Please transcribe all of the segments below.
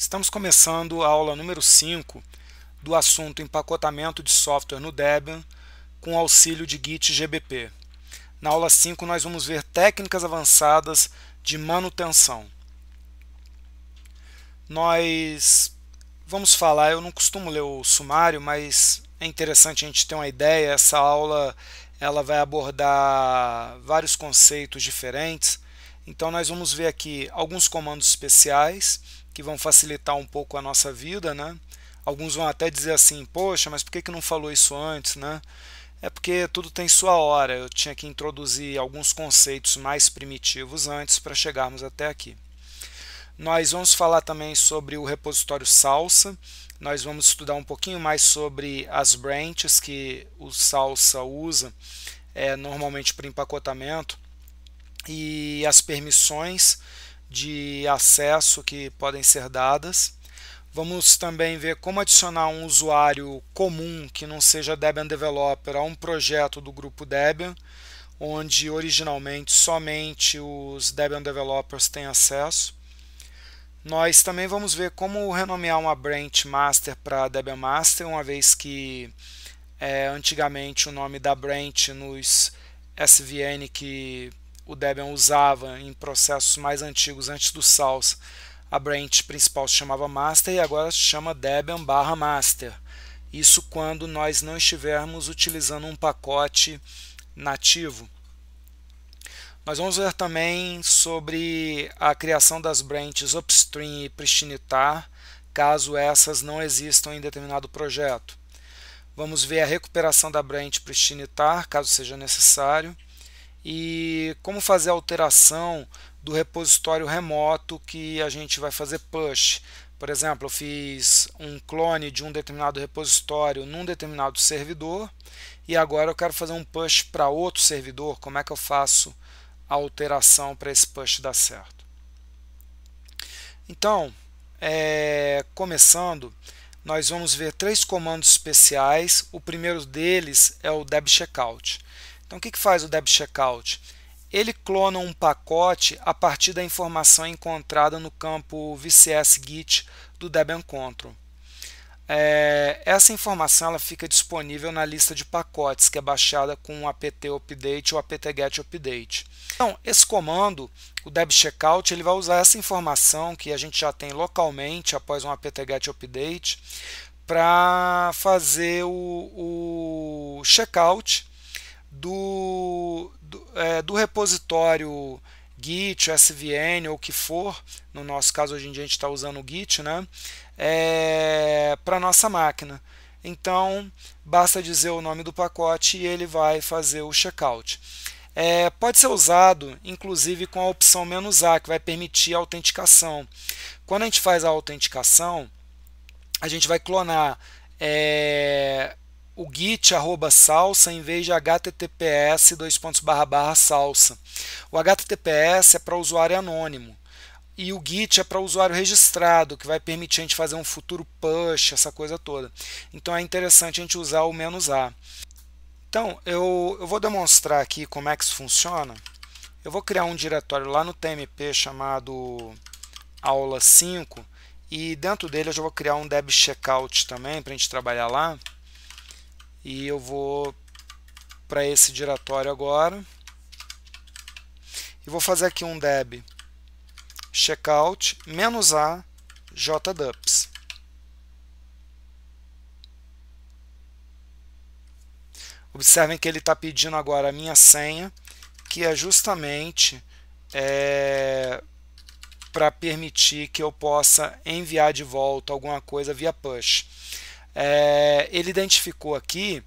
Estamos começando a aula número 5 do assunto empacotamento de software no Debian com auxílio de Git GBP. Na aula 5 nós vamos ver técnicas avançadas de manutenção. Nós vamos falar, eu não costumo ler o sumário, mas é interessante a gente ter uma ideia, essa aula ela vai abordar vários conceitos diferentes. Então nós vamos ver aqui alguns comandos especiais que vão facilitar um pouco a nossa vida, né? Alguns vão até dizer assim, poxa, mas por que, que não falou isso antes, né? É porque tudo tem sua hora, eu tinha que introduzir alguns conceitos mais primitivos antes para chegarmos até aqui. Nós vamos falar também sobre o repositório Salsa, nós vamos estudar um pouquinho mais sobre as branches que o Salsa usa, é, normalmente para empacotamento, e as permissões, de acesso que podem ser dadas. Vamos também ver como adicionar um usuário comum que não seja Debian Developer a um projeto do grupo Debian, onde originalmente somente os Debian Developers têm acesso. Nós também vamos ver como renomear uma branch master para Debian Master, uma vez que é, antigamente o nome da branch nos SVN que o Debian usava em processos mais antigos, antes do SALS, a branch principal se chamava master e agora se chama Debian barra master. Isso quando nós não estivermos utilizando um pacote nativo. Nós vamos ver também sobre a criação das branches upstream e tar, caso essas não existam em determinado projeto. Vamos ver a recuperação da branch tar, caso seja necessário e como fazer a alteração do repositório remoto que a gente vai fazer push. Por exemplo, eu fiz um clone de um determinado repositório num determinado servidor e agora eu quero fazer um push para outro servidor. Como é que eu faço a alteração para esse push dar certo? Então, é, começando, nós vamos ver três comandos especiais. O primeiro deles é o deb checkout. Então, o que, que faz o deb checkout? Ele clona um pacote a partir da informação encontrada no campo VCS Git do Debian Control. É, essa informação ela fica disponível na lista de pacotes que é baixada com o apt update ou apt get update. Então, esse comando, o deb checkout, ele vai usar essa informação que a gente já tem localmente após um apt get update para fazer o, o checkout do, do, é, do repositório Git, SVN ou o que for, no nosso caso hoje em dia a gente está usando o Git, né? É, para nossa máquina. Então, basta dizer o nome do pacote e ele vai fazer o checkout. É, pode ser usado, inclusive, com a opção "-a", que vai permitir a autenticação. Quando a gente faz a autenticação, a gente vai clonar é, o git arroba salsa em vez de https dois pontos barra barra salsa. O https é para usuário anônimo e o git é para usuário registrado, que vai permitir a gente fazer um futuro push, essa coisa toda. Então é interessante a gente usar o menos "-a". Então eu, eu vou demonstrar aqui como é que isso funciona. Eu vou criar um diretório lá no TMP chamado aula 5 e dentro dele eu já vou criar um deb checkout também para a gente trabalhar lá e eu vou para esse diretório agora e vou fazer aqui um deb checkout menos a jdubs Observem que ele está pedindo agora a minha senha, que é justamente é, para permitir que eu possa enviar de volta alguma coisa via push é, ele identificou aqui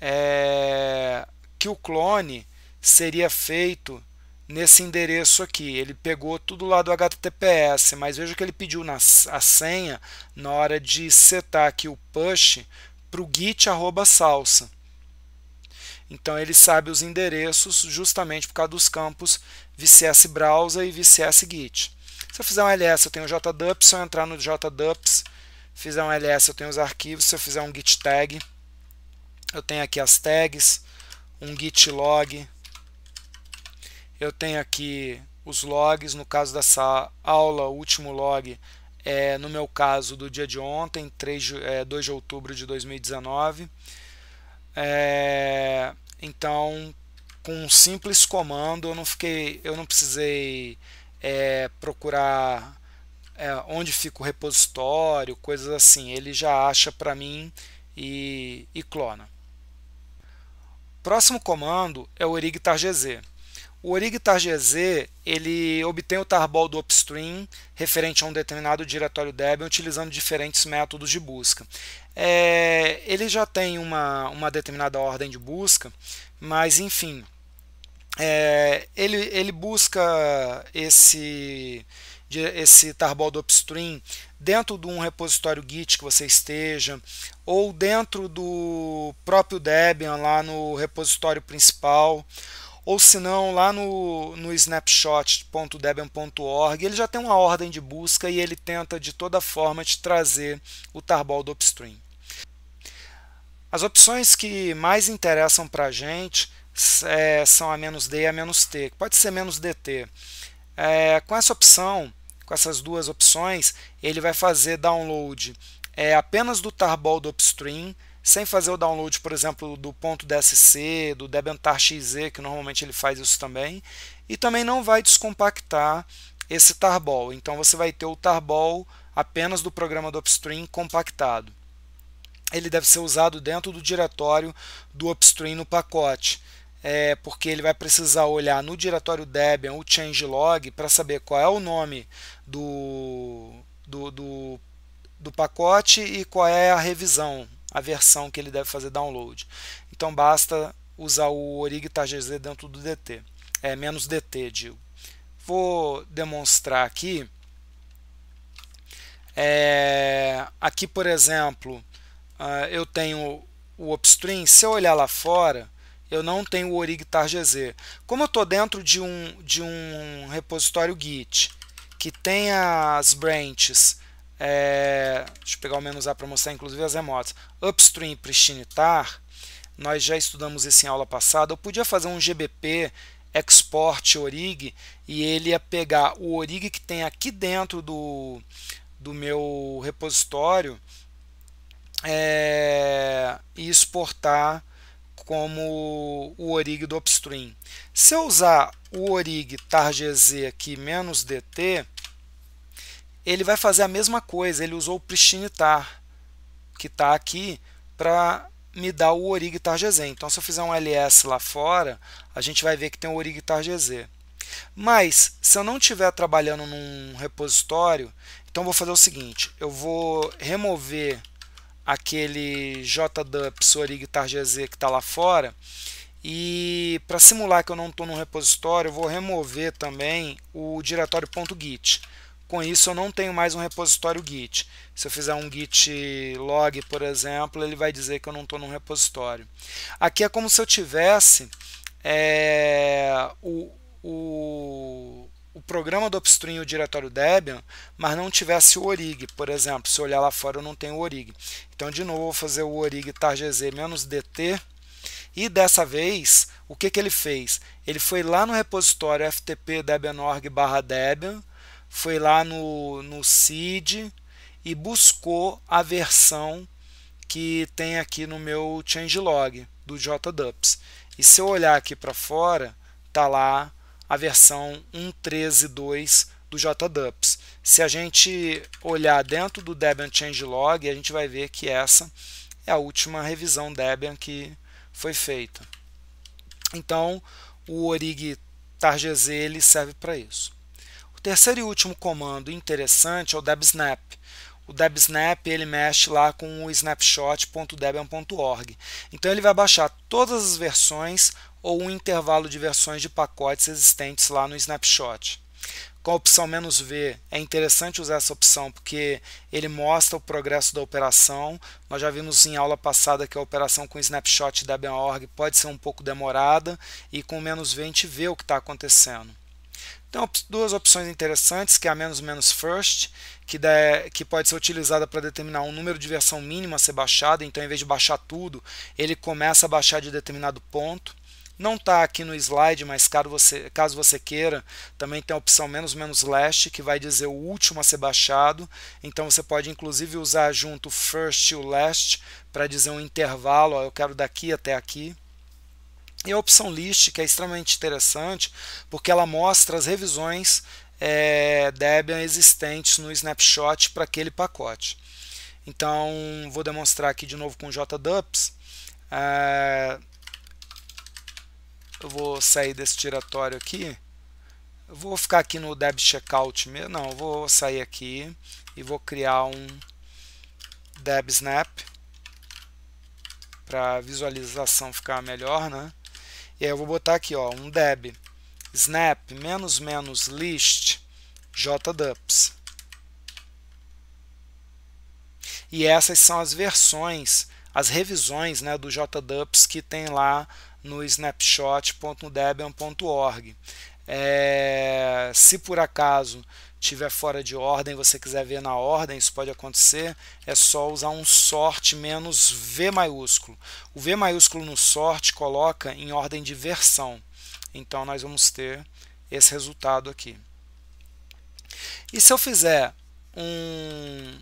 é, que o clone seria feito nesse endereço aqui. Ele pegou tudo lá do HTTPS, mas veja que ele pediu na, a senha na hora de setar aqui o push para o git@salsa. Então ele sabe os endereços justamente por causa dos campos VCS Browser e VCS Git. Se eu fizer um ls, eu tenho o JDups, se eu entrar no JDups, fizer um ls eu tenho os arquivos, se eu fizer um git tag, eu tenho aqui as tags, um git log, eu tenho aqui os logs, no caso dessa aula, o último log é, no meu caso, do dia de ontem, 3, é, 2 de outubro de 2019. É, então, com um simples comando, eu não, fiquei, eu não precisei é, procurar é, onde fica o repositório, coisas assim. Ele já acha para mim e, e clona. Próximo comando é o origtargz. O origtargz ele obtém o tarball do upstream referente a um determinado diretório Debian utilizando diferentes métodos de busca. É, ele já tem uma, uma determinada ordem de busca, mas enfim, é, ele, ele busca esse de esse tarball upstream dentro de um repositório Git que você esteja, ou dentro do próprio Debian lá no repositório principal, ou se não, lá no, no snapshot.debian.org, ele já tem uma ordem de busca e ele tenta de toda forma te trazer o tarball do upstream. As opções que mais interessam para a gente é, são a "-d" e a "-t", que pode ser "-dt". É, com essa opção, com essas duas opções, ele vai fazer download é, apenas do tarball do upstream, sem fazer o download, por exemplo, do ponto .dsc, do Debentar .xz, que normalmente ele faz isso também, e também não vai descompactar esse tarball. Então você vai ter o tarball apenas do programa do upstream compactado. Ele deve ser usado dentro do diretório do upstream no pacote é, porque ele vai precisar olhar no diretório Debian o changelog para saber qual é o nome do, do, do, do pacote e qual é a revisão, a versão que ele deve fazer download. Então basta usar o origtargz dentro do DT, é, menos DT, digo. Vou demonstrar aqui. É, aqui, por exemplo, ah, eu tenho o upstream. Se eu olhar lá fora, eu não tenho o orig tar.gz. Como eu estou dentro de um, de um repositório Git que tem as branches, é, deixa eu pegar o menos A para mostrar inclusive as remotas, upstream pristine tar. nós já estudamos isso em aula passada, eu podia fazer um GBP export orig e ele ia pegar o orig que tem aqui dentro do, do meu repositório é, e exportar como o orig do upstream. Se eu usar o orig targz aqui menos dt, ele vai fazer a mesma coisa, ele usou o pristine tar que está aqui, para me dar o orig targz. Então, se eu fizer um ls lá fora, a gente vai ver que tem o orig targz. Mas, se eu não estiver trabalhando num repositório, então vou fazer o seguinte, eu vou remover aquele JDub Sorry Guitar GZ que está lá fora. E para simular que eu não estou no repositório, eu vou remover também o diretório.git. Com isso eu não tenho mais um repositório git. Se eu fizer um git log, por exemplo, ele vai dizer que eu não estou num repositório. Aqui é como se eu tivesse é, o, o o programa do Upstream e o diretório Debian, mas não tivesse o Orig, por exemplo. Se olhar lá fora, eu não tenho o Orig. Então, de novo, vou fazer o Orig targz-dt. E dessa vez, o que, que ele fez? Ele foi lá no repositório ftp debianorg debian, foi lá no, no seed e buscou a versão que tem aqui no meu changelog do JDups. E se eu olhar aqui para fora, tá lá a versão 1.13.2 do JDUPS. Se a gente olhar dentro do Debian Changelog, a gente vai ver que essa é a última revisão Debian que foi feita. Então, o orig targz ele serve para isso. O terceiro e último comando interessante é o debsnap. O debsnap ele mexe lá com o snapshot.debian.org. Então ele vai baixar todas as versões ou um intervalo de versões de pacotes existentes lá no snapshot. Com a opção "-v", é interessante usar essa opção porque ele mostra o progresso da operação. Nós já vimos em aula passada que a operação com snapshot da Benorg pode ser um pouco demorada e com "-v", a gente vê o que está acontecendo. Então, duas opções interessantes, que é a "-first", que, dá, que pode ser utilizada para determinar um número de versão mínima a ser baixada. então, em vez de baixar tudo, ele começa a baixar de determinado ponto. Não está aqui no slide, mas caso você, caso você queira, também tem a opção menos menos last, que vai dizer o último a ser baixado. Então você pode inclusive usar junto first e o last para dizer um intervalo, ó, eu quero daqui até aqui. E a opção list, que é extremamente interessante, porque ela mostra as revisões é, Debian existentes no snapshot para aquele pacote. Então, vou demonstrar aqui de novo com o É, eu vou sair desse diretório aqui. Eu vou ficar aqui no deb checkout mesmo. Não, vou sair aqui e vou criar um deb snap para visualização ficar melhor, né? E aí eu vou botar aqui, ó, um deb snap menos menos list JDUPS. E essas são as versões, as revisões, né, do JDUPS que tem lá no snapshot.debian.org. É, se por acaso tiver fora de ordem, você quiser ver na ordem, isso pode acontecer, é só usar um sort menos V maiúsculo. O V maiúsculo no sort coloca em ordem de versão. Então nós vamos ter esse resultado aqui. E se eu fizer um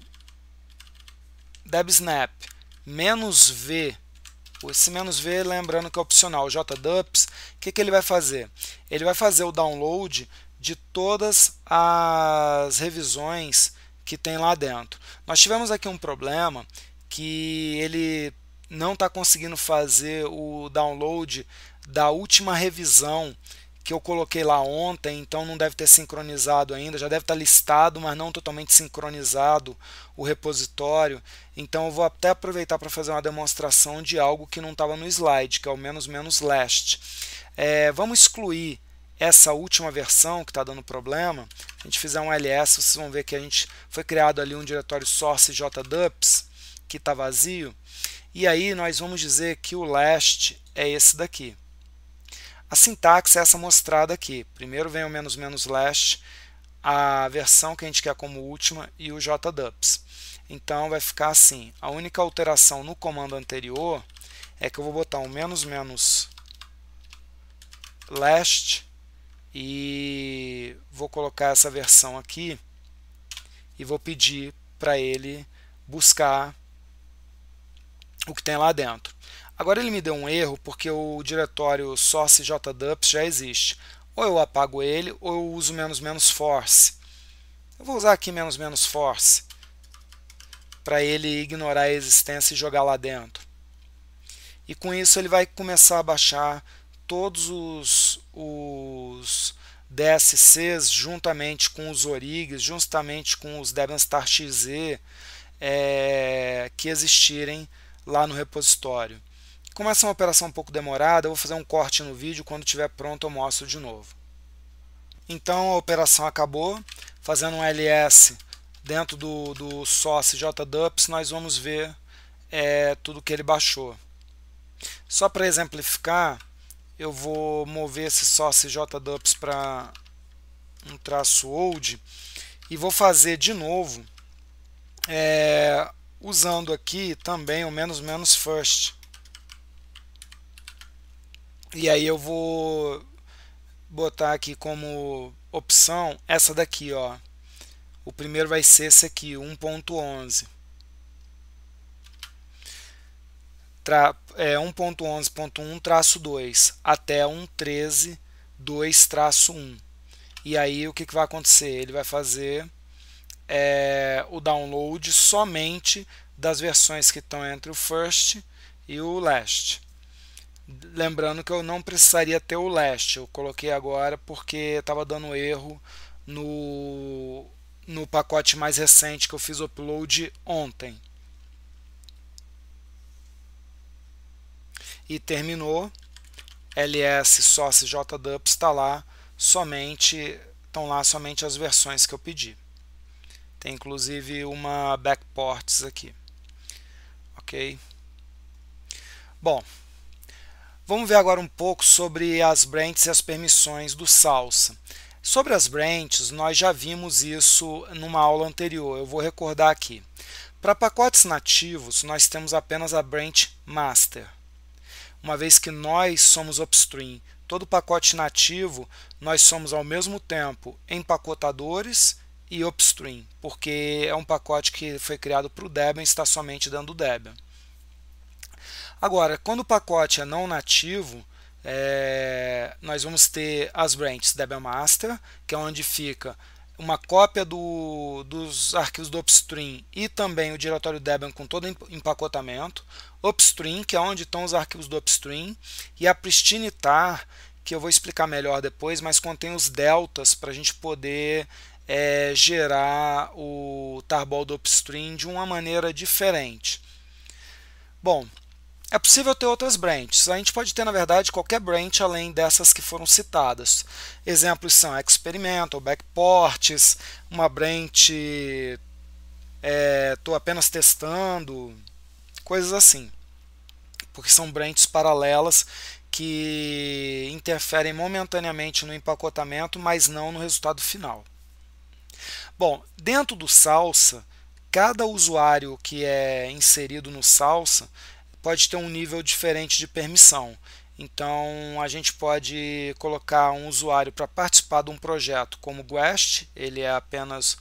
debsnap menos V Tipo, esse menos "-v", lembrando que é opcional, JDUPS, o que, que ele vai fazer? Ele vai fazer o download de todas as revisões que tem lá dentro. Nós tivemos aqui um problema que ele não está conseguindo fazer o download da última revisão que eu coloquei lá ontem, então não deve ter sincronizado ainda, já deve estar listado, mas não totalmente sincronizado o repositório. Então eu vou até aproveitar para fazer uma demonstração de algo que não estava no slide, que é o menos menos last. É, vamos excluir essa última versão que está dando problema. A gente fizer um ls, vocês vão ver que a gente foi criado ali um diretório source jdumps que está vazio. E aí nós vamos dizer que o last é esse daqui. A sintaxe é essa mostrada aqui. Primeiro vem o menos menos last, a versão que a gente quer como última e o jdumps. Então vai ficar assim. A única alteração no comando anterior é que eu vou botar um menos menos last e vou colocar essa versão aqui e vou pedir para ele buscar o que tem lá dentro. Agora ele me deu um erro porque o diretório source já existe. Ou eu apago ele ou eu uso menos menos force. Eu vou usar aqui menos menos force para ele ignorar a existência e jogar lá dentro. E com isso ele vai começar a baixar todos os, os DSCs juntamente com os Origs, juntamente com os Devonstar XZ é, eh, que existirem lá no repositório. Como essa é uma operação um pouco demorada, eu vou fazer um corte no vídeo, quando estiver pronto eu mostro de novo. Então a operação acabou, fazendo um LS dentro do, do source JDups, nós vamos ver é, tudo que ele baixou. Só para exemplificar, eu vou mover esse source JDups para um traço old e vou fazer de novo é, usando aqui também o menos menos first e aí eu vou botar aqui como opção essa daqui, ó. O primeiro vai ser esse aqui, 1.11. É 1.11.1 traço 2 até 1132 traço 1. E aí o que, que vai acontecer? Ele vai fazer é, o download somente das versões que estão entre o first e o last. Lembrando que eu não precisaria ter o last, eu coloquei agora porque estava dando erro no, no pacote mais recente que eu fiz upload ontem. E terminou. LS Source JDUP está lá somente estão lá somente as versões que eu pedi. Tem inclusive uma backports aqui. OK? Bom, Vamos ver agora um pouco sobre as branches e as permissões do Salsa. Sobre as branches, nós já vimos isso numa aula anterior, eu vou recordar aqui. Para pacotes nativos, nós temos apenas a branch master, uma vez que nós somos upstream. Todo pacote nativo, nós somos ao mesmo tempo empacotadores e upstream, porque é um pacote que foi criado para o Debian e está somente dando Debian. Agora, quando o pacote é não nativo, é, nós vamos ter as branches debian-master, que é onde fica uma cópia do, dos arquivos do upstream e também o diretório Debian com todo o empacotamento, upstream, que é onde estão os arquivos do upstream, e a pristine tar, que eu vou explicar melhor depois, mas contém os deltas para a gente poder é, gerar o tarball do upstream de uma maneira diferente. Bom, é possível ter outras branches. A gente pode ter, na verdade, qualquer branch além dessas que foram citadas. Exemplos são experimental, backports, uma branch estou é, apenas testando, coisas assim. Porque são branches paralelas que interferem momentaneamente no empacotamento, mas não no resultado final. Bom, dentro do Salsa, cada usuário que é inserido no Salsa pode ter um nível diferente de permissão. Então a gente pode colocar um usuário para participar de um projeto como o Guest, ele é apenas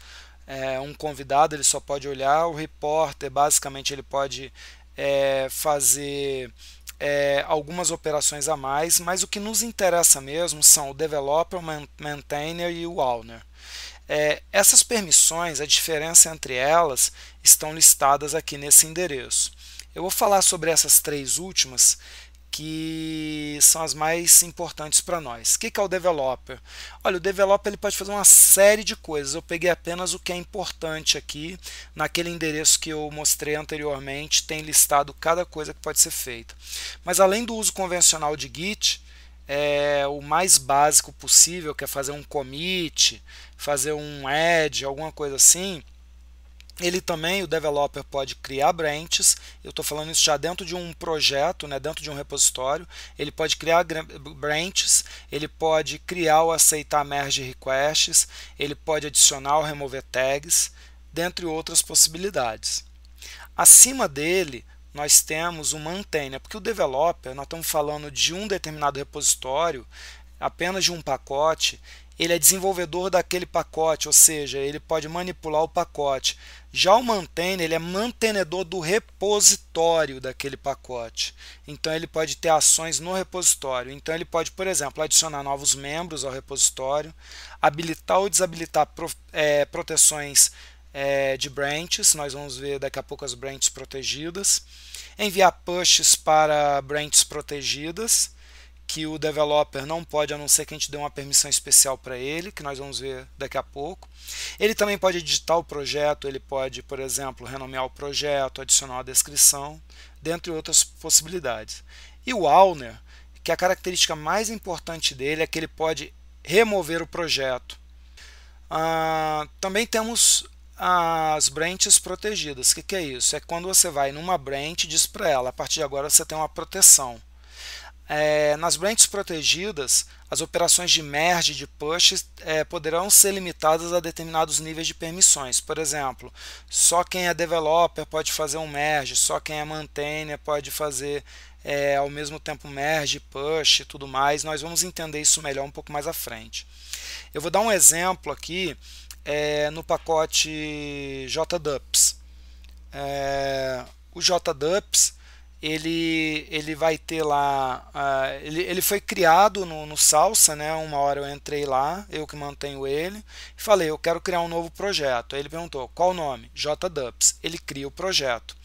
é, um convidado, ele só pode olhar. O repórter, basicamente, ele pode é, fazer é, algumas operações a mais, mas o que nos interessa mesmo são o developer, o maintainer e o owner. É, essas permissões, a diferença entre elas, estão listadas aqui nesse endereço. Eu vou falar sobre essas três últimas que são as mais importantes para nós. O que é o developer? Olha, o developer ele pode fazer uma série de coisas. Eu peguei apenas o que é importante aqui. Naquele endereço que eu mostrei anteriormente, tem listado cada coisa que pode ser feita. Mas além do uso convencional de Git, é, o mais básico possível, que é fazer um commit, fazer um add, alguma coisa assim, ele também, o developer, pode criar branches. Eu estou falando isso já dentro de um projeto, né, dentro de um repositório. Ele pode criar branches, ele pode criar ou aceitar merge requests, ele pode adicionar ou remover tags, dentre outras possibilidades. Acima dele, nós temos o maintainer, né, porque o developer, nós estamos falando de um determinado repositório, apenas de um pacote, ele é desenvolvedor daquele pacote, ou seja, ele pode manipular o pacote. Já o maintain, ele é mantenedor do repositório daquele pacote. Então ele pode ter ações no repositório. Então ele pode, por exemplo, adicionar novos membros ao repositório, habilitar ou desabilitar pro, é, proteções é, de branches, nós vamos ver daqui a pouco as branches protegidas, enviar pushes para branches protegidas, que o developer não pode, a não ser que a gente dê uma permissão especial para ele, que nós vamos ver daqui a pouco. Ele também pode editar o projeto, ele pode, por exemplo, renomear o projeto, adicionar a descrição, dentre outras possibilidades. E o owner, que a característica mais importante dele é que ele pode remover o projeto. Ah, também temos as branches protegidas. O que, que é isso? É quando você vai numa branch e diz para ela, a partir de agora você tem uma proteção. É, nas branches protegidas, as operações de merge e de push é, poderão ser limitadas a determinados níveis de permissões. Por exemplo, só quem é developer pode fazer um merge, só quem é maintainer pode fazer é, ao mesmo tempo merge, push e tudo mais. Nós vamos entender isso melhor um pouco mais à frente. Eu vou dar um exemplo aqui é, no pacote JDUPS. É, o JDUPS ele, ele vai ter lá. Uh, ele, ele foi criado no, no Salsa, né? Uma hora eu entrei lá, eu que mantenho ele. Falei, eu quero criar um novo projeto. Aí ele perguntou, qual o nome? JDubs. Ele cria o projeto.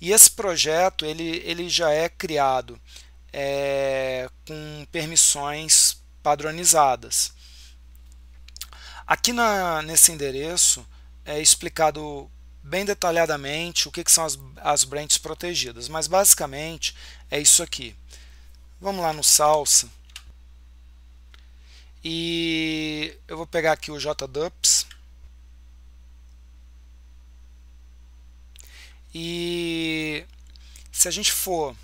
E esse projeto ele, ele já é criado é, com permissões padronizadas. Aqui na, nesse endereço é explicado bem detalhadamente o que, que são as, as branches protegidas, mas basicamente é isso aqui. Vamos lá no Salsa e eu vou pegar aqui o JDups e se a gente for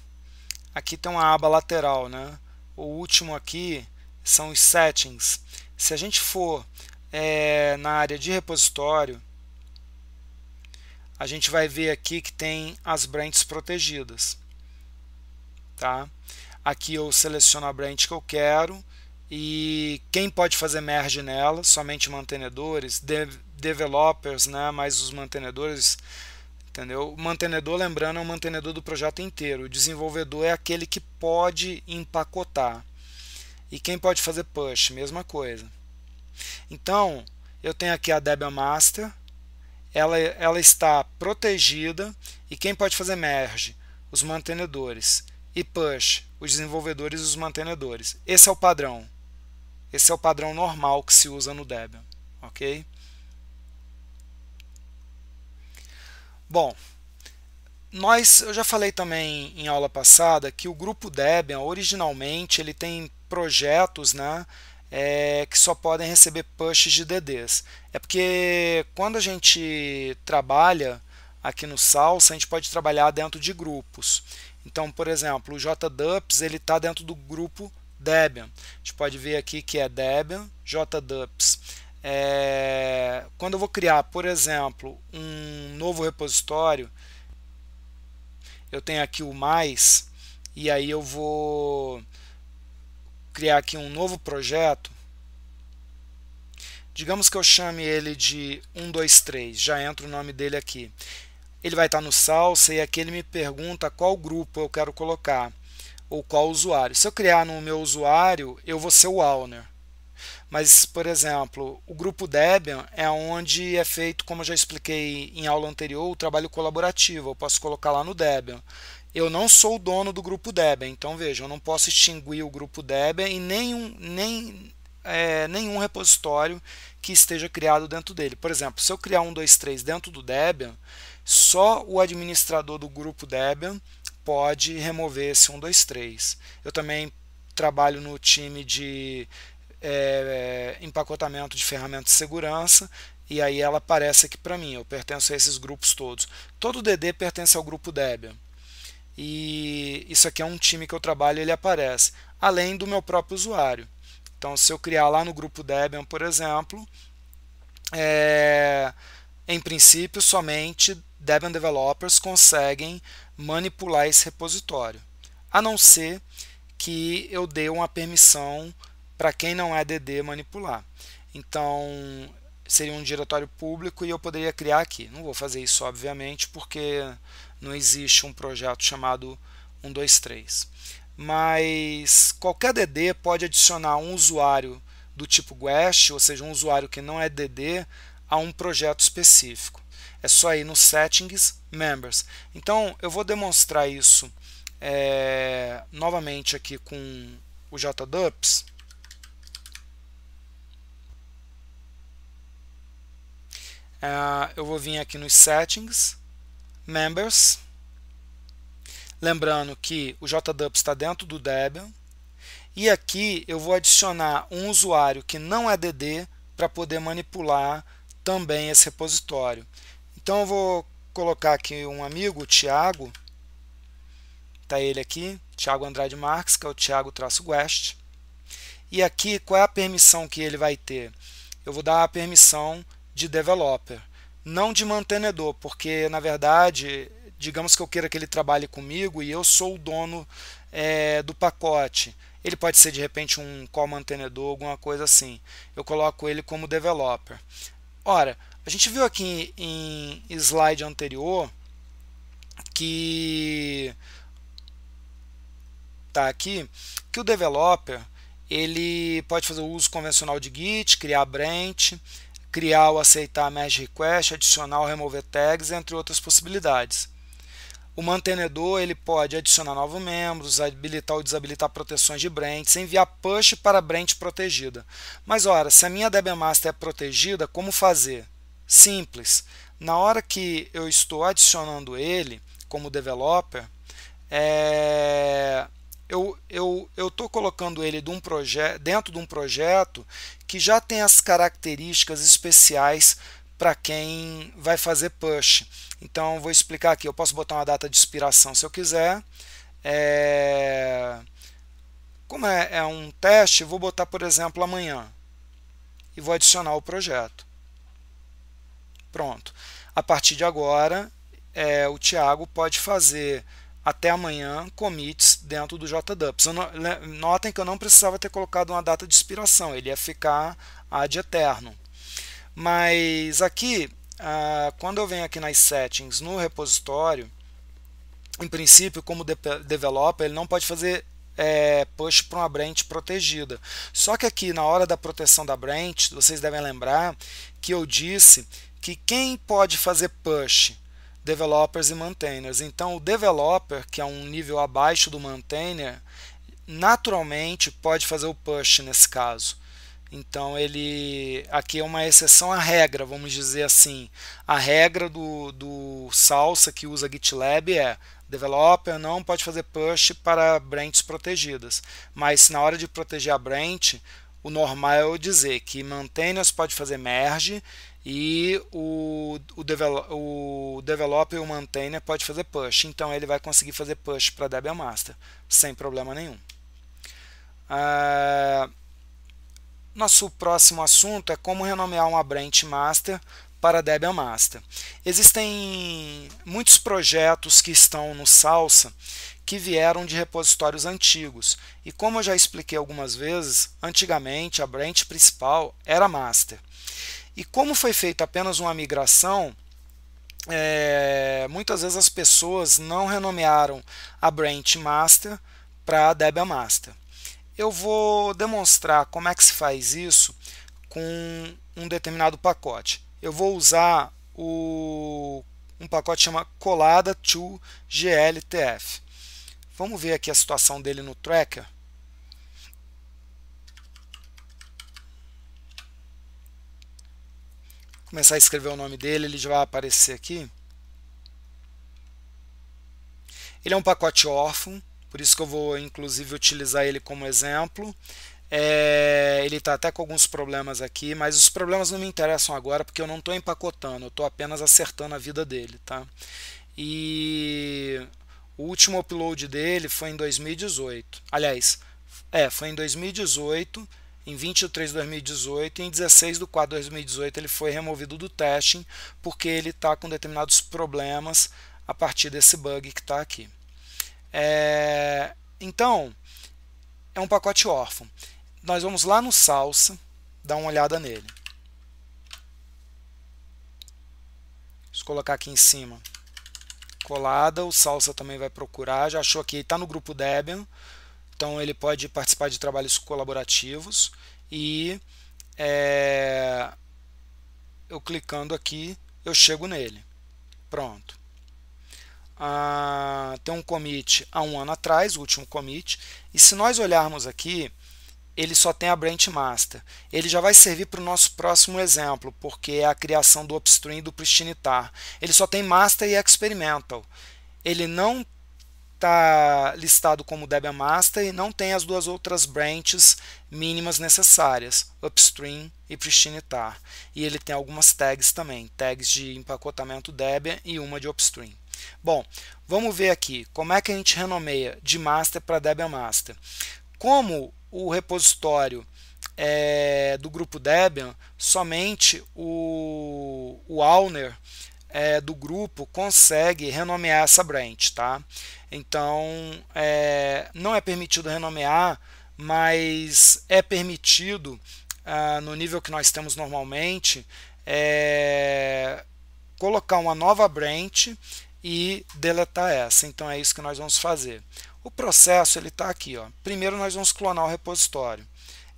aqui tem uma aba lateral, né? O último aqui são os settings. Se a gente for é, na área de repositório, a gente vai ver aqui que tem as branches protegidas. Tá? Aqui eu seleciono a brand que eu quero e quem pode fazer merge nela? Somente mantenedores, de developers, né? mas os mantenedores, entendeu? O mantenedor, lembrando, é o mantenedor do projeto inteiro. O desenvolvedor é aquele que pode empacotar. E quem pode fazer push? Mesma coisa. Então, eu tenho aqui a Debian Master, ela, ela está protegida e quem pode fazer merge? Os mantenedores. E push, os desenvolvedores e os mantenedores. Esse é o padrão. Esse é o padrão normal que se usa no Debian. Ok? Bom, nós, eu já falei também em aula passada que o grupo Debian, originalmente, ele tem projetos, né? é, que só podem receber pushes de DDs. É porque quando a gente trabalha aqui no Salsa, a gente pode trabalhar dentro de grupos. Então, por exemplo, o JDups ele está dentro do grupo Debian. A gente pode ver aqui que é Debian, JDups. É, quando eu vou criar, por exemplo, um novo repositório, eu tenho aqui o mais, e aí eu vou criar aqui um novo projeto. Digamos que eu chame ele de 123, já entra o nome dele aqui. Ele vai estar no Salsa e aqui ele me pergunta qual grupo eu quero colocar ou qual usuário. Se eu criar no meu usuário, eu vou ser o owner. Mas, por exemplo, o grupo Debian é onde é feito, como eu já expliquei em aula anterior, o trabalho colaborativo. Eu posso colocar lá no Debian eu não sou o dono do grupo Debian, então veja, eu não posso extinguir o grupo Debian e nenhum, nem, é, nenhum repositório que esteja criado dentro dele. Por exemplo, se eu criar um 123 dentro do Debian, só o administrador do grupo Debian pode remover esse 123. Eu também trabalho no time de é, é, empacotamento de ferramentas de segurança e aí ela aparece aqui para mim. Eu pertenço a esses grupos todos. Todo DD pertence ao grupo Debian e isso aqui é um time que eu trabalho ele aparece, além do meu próprio usuário. Então, se eu criar lá no grupo Debian, por exemplo, é, em princípio, somente Debian developers conseguem manipular esse repositório, a não ser que eu dê uma permissão para quem não é DD manipular. Então, seria um diretório público e eu poderia criar aqui. Não vou fazer isso, obviamente, porque não existe um projeto chamado 123. Mas qualquer DD pode adicionar um usuário do tipo Guest, ou seja, um usuário que não é DD, a um projeto específico. É só ir no Settings, Members. Então, eu vou demonstrar isso é, novamente aqui com o JDups. É, eu vou vir aqui nos Settings members. Lembrando que o JDUP está dentro do Debian. E aqui eu vou adicionar um usuário que não é DD para poder manipular também esse repositório. Então eu vou colocar aqui um amigo, o Thiago. Está ele aqui, Thiago Andrade Marques, que é o Thiago-West. E aqui qual é a permissão que ele vai ter? Eu vou dar a permissão de developer não de mantenedor, porque na verdade, digamos que eu queira que ele trabalhe comigo e eu sou o dono é, do pacote. Ele pode ser de repente um co-mantenedor, alguma coisa assim. Eu coloco ele como developer. Ora, a gente viu aqui em slide anterior que tá aqui que o developer ele pode fazer o uso convencional de Git, criar branch, criar ou aceitar merge request, adicionar ou remover tags, entre outras possibilidades. O mantenedor ele pode adicionar novos membros, habilitar ou desabilitar proteções de branches, enviar push para branch protegida. Mas ora, se a minha Master é protegida, como fazer? Simples. Na hora que eu estou adicionando ele como developer, é eu, eu, eu tô colocando ele de um dentro de um projeto que já tem as características especiais para quem vai fazer push. Então, vou explicar aqui. Eu posso botar uma data de expiração se eu quiser. É... Como é, é um teste, vou botar, por exemplo, amanhã. E vou adicionar o projeto. Pronto. A partir de agora, é, o Tiago pode fazer até amanhã commits dentro do JDUPS. Notem que eu não precisava ter colocado uma data de expiração, ele ia ficar ad eterno. Mas aqui, ah, quando eu venho aqui nas settings no repositório, em princípio, como developer, ele não pode fazer é, push para uma branch protegida. Só que aqui, na hora da proteção da branch, vocês devem lembrar que eu disse que quem pode fazer push developers e maintainers. Então, o developer, que é um nível abaixo do maintainer, naturalmente pode fazer o push nesse caso. Então, ele aqui é uma exceção à regra, vamos dizer assim. A regra do, do Salsa que usa GitLab é developer não pode fazer push para branches protegidas. Mas na hora de proteger a branch, o normal é eu dizer que maintainers pode fazer merge e o, o, develop, o developer, o maintainer pode fazer push. Então ele vai conseguir fazer push para Debian Master sem problema nenhum. É, nosso próximo assunto é como renomear uma branch master para Debian Master. Existem muitos projetos que estão no Salsa que vieram de repositórios antigos. E como eu já expliquei algumas vezes, antigamente a branch principal era master. E como foi feita apenas uma migração, é, muitas vezes as pessoas não renomearam a branch master para Debian master. Eu vou demonstrar como é que se faz isso com um determinado pacote. Eu vou usar o, um pacote chama colada to gltf. Vamos ver aqui a situação dele no tracker. começar a escrever o nome dele, ele já vai aparecer aqui. Ele é um pacote órfão, por isso que eu vou inclusive utilizar ele como exemplo. É, ele está até com alguns problemas aqui, mas os problemas não me interessam agora porque eu não estou empacotando, eu estou apenas acertando a vida dele. Tá? E o último upload dele foi em 2018. Aliás, é, foi em 2018 em 23 de 2018 e em 16 de 4 de 2018 ele foi removido do testing porque ele está com determinados problemas a partir desse bug que está aqui. É, então, é um pacote órfão. Nós vamos lá no Salsa, dar uma olhada nele. Vou colocar aqui em cima. Colada, o Salsa também vai procurar, já achou aqui, está no grupo Debian então ele pode participar de trabalhos colaborativos e é, eu clicando aqui eu chego nele. Pronto. Ah, tem um commit há um ano atrás, o último commit, e se nós olharmos aqui, ele só tem a branch master. Ele já vai servir para o nosso próximo exemplo, porque é a criação do upstream do do pristinitar. Ele só tem master e experimental. Ele não está listado como Debian Master e não tem as duas outras branches mínimas necessárias, Upstream e Pristine Tar. E ele tem algumas tags também, tags de empacotamento Debian e uma de Upstream. Bom, vamos ver aqui como é que a gente renomeia de master para Debian Master. Como o repositório é, do grupo Debian, somente o, o Alner é, do grupo consegue renomear essa branch, tá? Então, é, não é permitido renomear, mas é permitido, ah, no nível que nós temos normalmente, é, colocar uma nova branch e deletar essa. Então, é isso que nós vamos fazer. O processo está aqui. Ó. Primeiro, nós vamos clonar o repositório.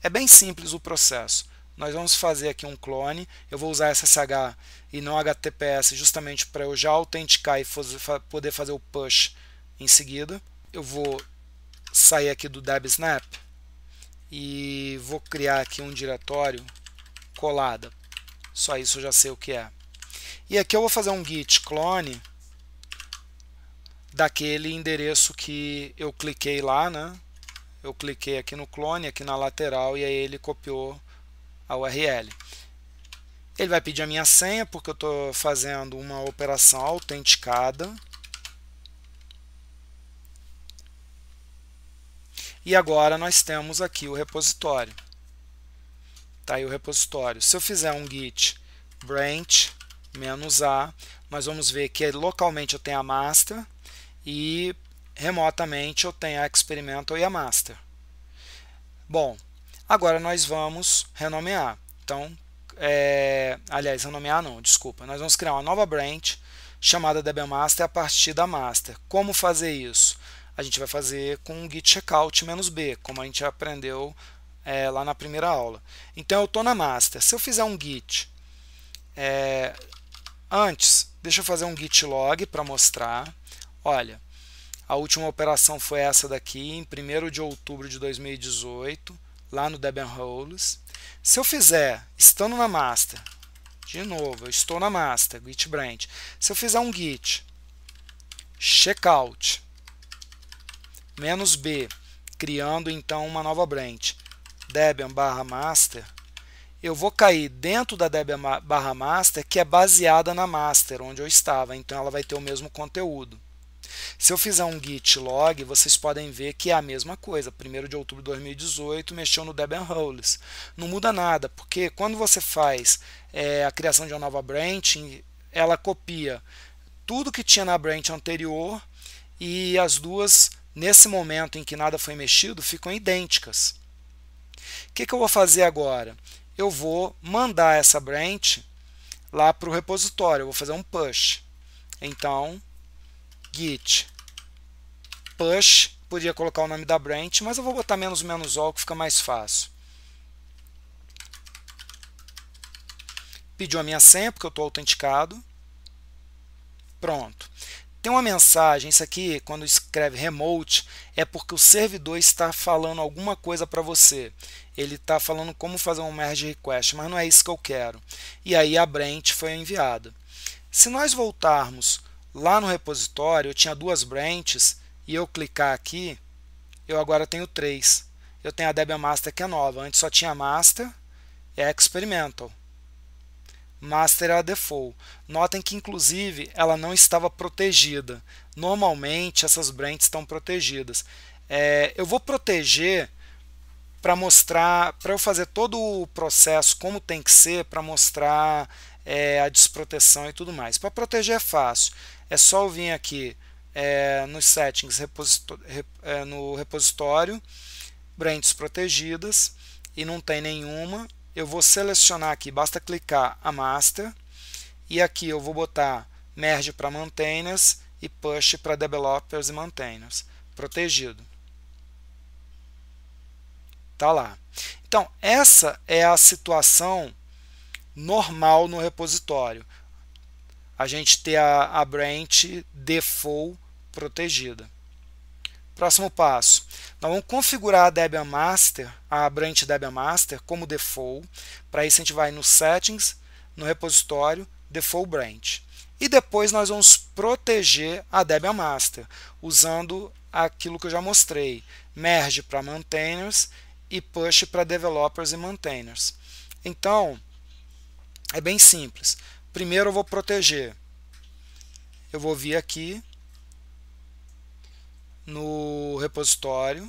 É bem simples o processo nós vamos fazer aqui um clone, eu vou usar SSH e não HTTPS justamente para eu já autenticar e poder fazer o push em seguida. Eu vou sair aqui do DebSnap e vou criar aqui um diretório colada. Só isso eu já sei o que é. E aqui eu vou fazer um git clone daquele endereço que eu cliquei lá, né? Eu cliquei aqui no clone, aqui na lateral, e aí ele copiou a URL. Ele vai pedir a minha senha, porque eu estou fazendo uma operação autenticada. E agora nós temos aqui o repositório. Está aí o repositório. Se eu fizer um git branch -a, nós vamos ver que localmente eu tenho a master e remotamente eu tenho a experimental e a master. Bom, Agora nós vamos renomear. Então, é, aliás, renomear não, desculpa. Nós vamos criar uma nova branch chamada debian-master a partir da master. Como fazer isso? A gente vai fazer com git checkout -b, como a gente aprendeu é, lá na primeira aula. Então, eu estou na master. Se eu fizer um git é, antes, deixa eu fazer um git log para mostrar. Olha, a última operação foi essa daqui, em 1 de outubro de 2018 lá no Debian Roles. Se eu fizer, estando na master, de novo, eu estou na master, git branch. Se eu fizer um git checkout menos b, criando então uma nova branch, Debian barra master, eu vou cair dentro da Debian barra master, que é baseada na master, onde eu estava. Então ela vai ter o mesmo conteúdo. Se eu fizer um git log, vocês podem ver que é a mesma coisa. 1 de outubro de 2018, mexeu no Debian Roles. Não muda nada, porque quando você faz é, a criação de uma nova branch, ela copia tudo que tinha na branch anterior e as duas, nesse momento em que nada foi mexido, ficam idênticas. O que, que eu vou fazer agora? Eu vou mandar essa branch lá para o repositório, eu vou fazer um push. Então, git push, podia colocar o nome da branch, mas eu vou botar menos menos all que fica mais fácil. Pediu a minha senha, porque eu estou autenticado. Pronto. Tem uma mensagem, isso aqui, quando escreve remote, é porque o servidor está falando alguma coisa para você. Ele está falando como fazer um merge request, mas não é isso que eu quero. E aí a branch foi enviada. Se nós voltarmos Lá no repositório eu tinha duas branches e eu clicar aqui, eu agora tenho três. Eu tenho a Debian Master que é nova. Antes só tinha Master e a Experimental. Master é a default. Notem que, inclusive, ela não estava protegida. Normalmente, essas branches estão protegidas. É, eu vou proteger para mostrar, para eu fazer todo o processo como tem que ser, para mostrar é, a desproteção e tudo mais. Para proteger é fácil é só eu vir aqui é, nos settings rep, é, no repositório, branches protegidas, e não tem nenhuma, eu vou selecionar aqui, basta clicar a master, e aqui eu vou botar merge para maintainers e push para developers e maintainers, protegido. Tá lá. Então, essa é a situação normal no repositório a gente ter a, a branch default protegida. Próximo passo, nós vamos configurar a Debian Master, a branch Debian Master como default. Para isso a gente vai no Settings, no repositório Default Branch. E depois nós vamos proteger a Debian Master usando aquilo que eu já mostrei, merge para maintainers e push para developers e maintainers. Então, é bem simples. Primeiro eu vou proteger. Eu vou vir aqui no repositório.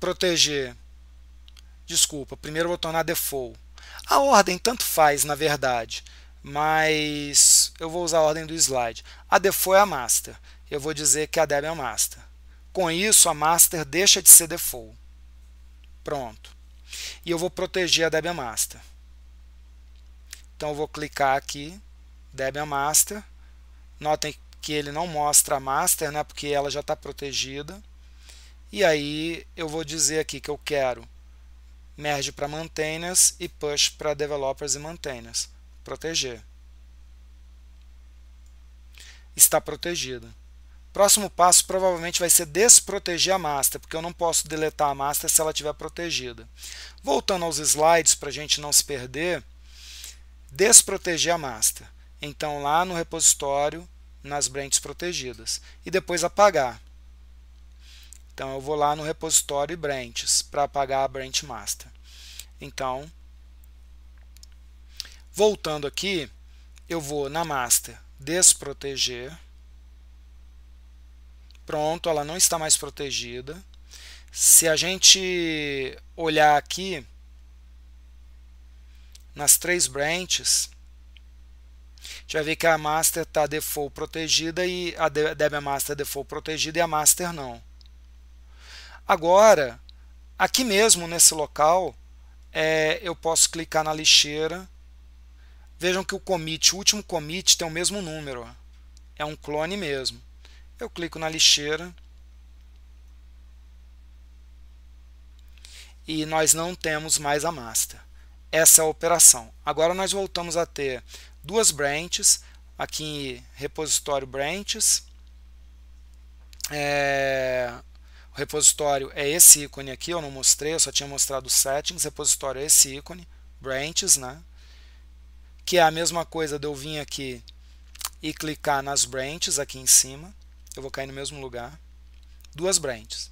Proteger. Desculpa, primeiro eu vou tornar default. A ordem tanto faz, na verdade, mas eu vou usar a ordem do slide. A default é a master. Eu vou dizer que a Debian é a master. Com isso, a master deixa de ser default. Pronto. E eu vou proteger a Debian Master. Então eu vou clicar aqui, Debian Master. Notem que ele não mostra a master, né, porque ela já está protegida. E aí eu vou dizer aqui que eu quero merge para maintainers e push para developers e maintainers. Proteger. Está protegida. Próximo passo provavelmente vai ser desproteger a master, porque eu não posso deletar a master se ela estiver protegida. Voltando aos slides para a gente não se perder, desproteger a master, Então, lá no repositório, nas branches protegidas. E depois apagar. Então, eu vou lá no repositório e branches para apagar a branch master. Então, voltando aqui, eu vou na master desproteger. Pronto, ela não está mais protegida. Se a gente olhar aqui, nas três branches, a gente vai ver que a master está default protegida e a Debian Master default protegida e a master não. Agora, aqui mesmo nesse local, é, eu posso clicar na lixeira. Vejam que o commit, o último commit tem o mesmo número. É um clone mesmo. Eu clico na lixeira. E nós não temos mais a master essa operação. Agora nós voltamos a ter duas branches, aqui em repositório branches, é, o repositório é esse ícone aqui, eu não mostrei, eu só tinha mostrado settings, repositório é esse ícone, branches, né? Que é a mesma coisa de eu vir aqui e clicar nas branches aqui em cima, eu vou cair no mesmo lugar, duas branches.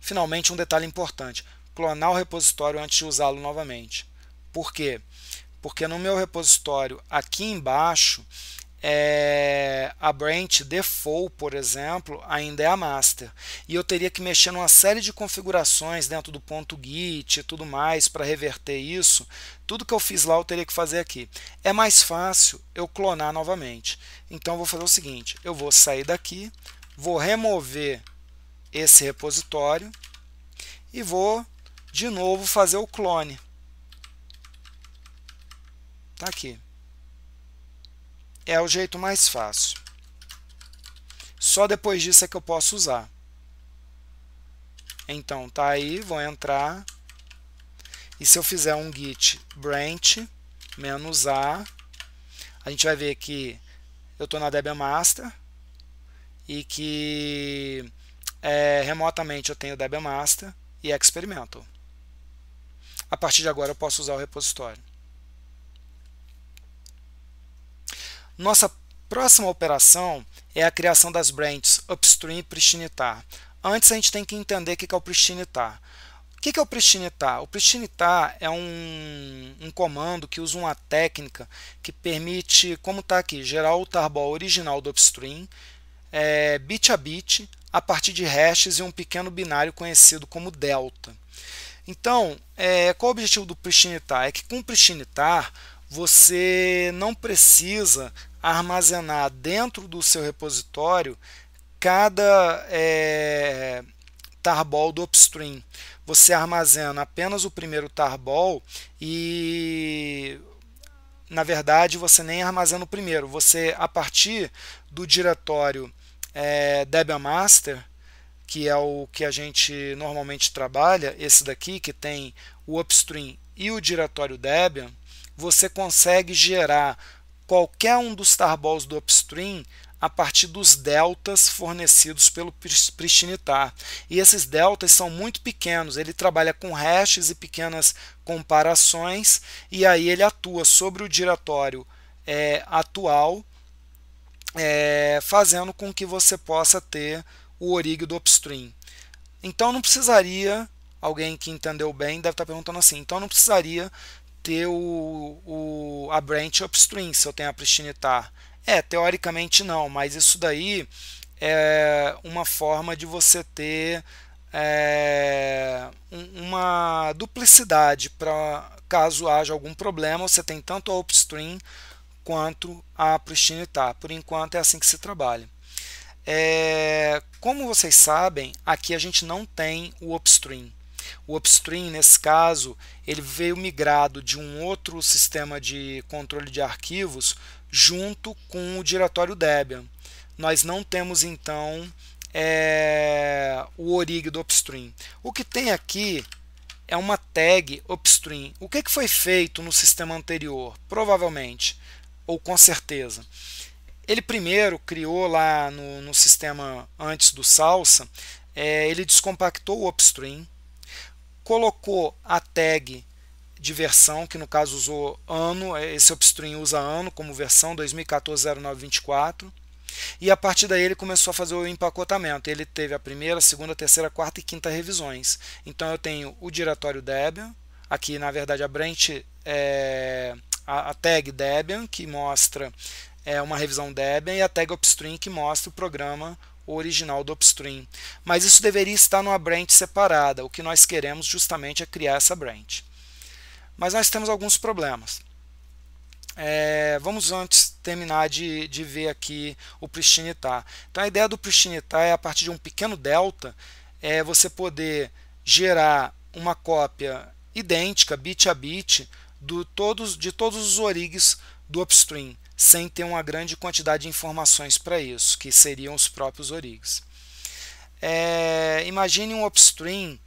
Finalmente, um detalhe importante, clonar o repositório antes de usá-lo novamente. Por quê? Porque no meu repositório aqui embaixo, é, a branch default, por exemplo, ainda é a master. E eu teria que mexer numa série de configurações dentro do ponto .git e tudo mais para reverter isso. Tudo que eu fiz lá eu teria que fazer aqui. É mais fácil eu clonar novamente. Então eu vou fazer o seguinte, eu vou sair daqui, vou remover esse repositório e vou de novo fazer o clone. Tá aqui. É o jeito mais fácil. Só depois disso é que eu posso usar. Então, tá aí, vou entrar. E se eu fizer um git branch menos a, a gente vai ver que eu estou na Debian Master e que é, remotamente eu tenho Debian Master e Experimental. A partir de agora eu posso usar o repositório. Nossa próxima operação é a criação das branches Upstream e Pristinitar. Antes a gente tem que entender o que é o Pristinitar. O que é o Pristinitar? O Pristinitar é um, um, comando que usa uma técnica que permite, como está aqui, gerar o tarball original do upstream, é, bit a bit, a partir de hashes e um pequeno binário conhecido como delta. Então, é, qual o objetivo do Pristinitar? É que com o Pristinitar você não precisa armazenar dentro do seu repositório cada é, tarball do upstream. Você armazena apenas o primeiro tarball e, na verdade, você nem armazena o primeiro. Você, a partir do diretório é, Debian Master, que é o que a gente normalmente trabalha, esse daqui que tem o upstream e o diretório Debian, você consegue gerar qualquer um dos tarballs do upstream a partir dos deltas fornecidos pelo Pristinitar. E esses deltas são muito pequenos, ele trabalha com hashes e pequenas comparações, e aí ele atua sobre o diretório é, atual, é, fazendo com que você possa ter o orig do upstream. Então não precisaria, alguém que entendeu bem deve estar perguntando assim, então não precisaria ter o, o, a branch upstream se eu tenho a pristine tar? É, teoricamente não, mas isso daí é uma forma de você ter é, uma duplicidade para caso haja algum problema, você tem tanto a upstream quanto a pristine tar. Por enquanto é assim que se trabalha. É, como vocês sabem, aqui a gente não tem o upstream. O upstream, nesse caso, ele veio migrado de um outro sistema de controle de arquivos junto com o diretório Debian. Nós não temos, então, é, o orig do upstream. O que tem aqui é uma tag upstream. O que, que foi feito no sistema anterior? Provavelmente, ou com certeza. Ele primeiro criou lá no, no sistema antes do Salsa, é, ele descompactou o upstream, colocou a tag de versão, que no caso usou ano, é, esse Upstream usa ano como versão 2014-0924, e a partir daí ele começou a fazer o empacotamento. Ele teve a primeira, segunda, terceira, quarta e quinta revisões. Então eu tenho o diretório Debian, aqui na verdade a branch é a, tag Debian, que mostra é, uma revisão Debian, e a tag Upstream, que mostra o programa o original do upstream. Mas isso deveria estar numa branch separada. O que nós queremos justamente é criar essa branch. Mas nós temos alguns problemas. É, vamos antes terminar de, de ver aqui o pristine tar. Tá. Então a ideia do pristine tar tá é a partir de um pequeno delta é você poder gerar uma cópia idêntica bit a bit do todos de todos os origs do upstream sem ter uma grande quantidade de informações para isso, que seriam os próprios origs. É, imagine um upstream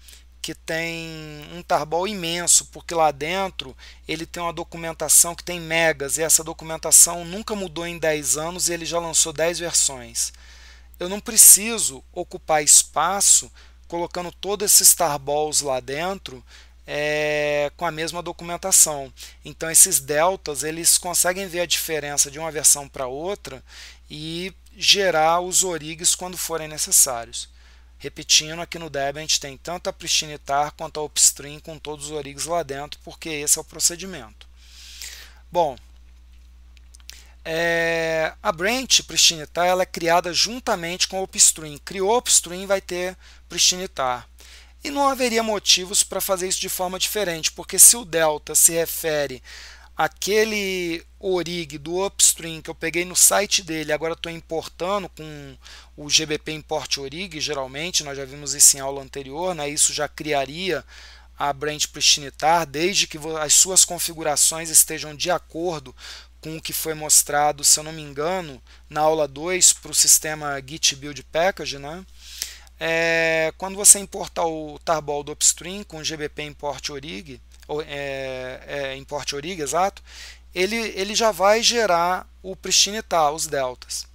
que tem um tarball imenso, porque lá dentro ele tem uma documentação que tem megas, e essa documentação nunca mudou em 10 anos e ele já lançou 10 versões. Eu não preciso ocupar espaço colocando todos esses tarballs lá dentro é, com a mesma documentação. Então esses deltas eles conseguem ver a diferença de uma versão para outra e gerar os origs quando forem necessários. Repetindo, aqui no Debian a gente tem tanto a tar quanto a Upstream com todos os origs lá dentro, porque esse é o procedimento. Bom, é, a branch tar ela é criada juntamente com o Upstream. Criou o Upstream, vai ter pristine tar. E não haveria motivos para fazer isso de forma diferente, porque se o delta se refere àquele orig do upstream que eu peguei no site dele, agora estou importando com o GBP import orig, geralmente, nós já vimos isso em aula anterior, né? isso já criaria a branch Pristinitar, desde que as suas configurações estejam de acordo com o que foi mostrado, se eu não me engano, na aula 2 para o sistema Git Build Package, né? É, quando você importar o tarball do upstream com GBP import orig, é, é, import orig, exato, ele, ele já vai gerar o pristine tar, os deltas.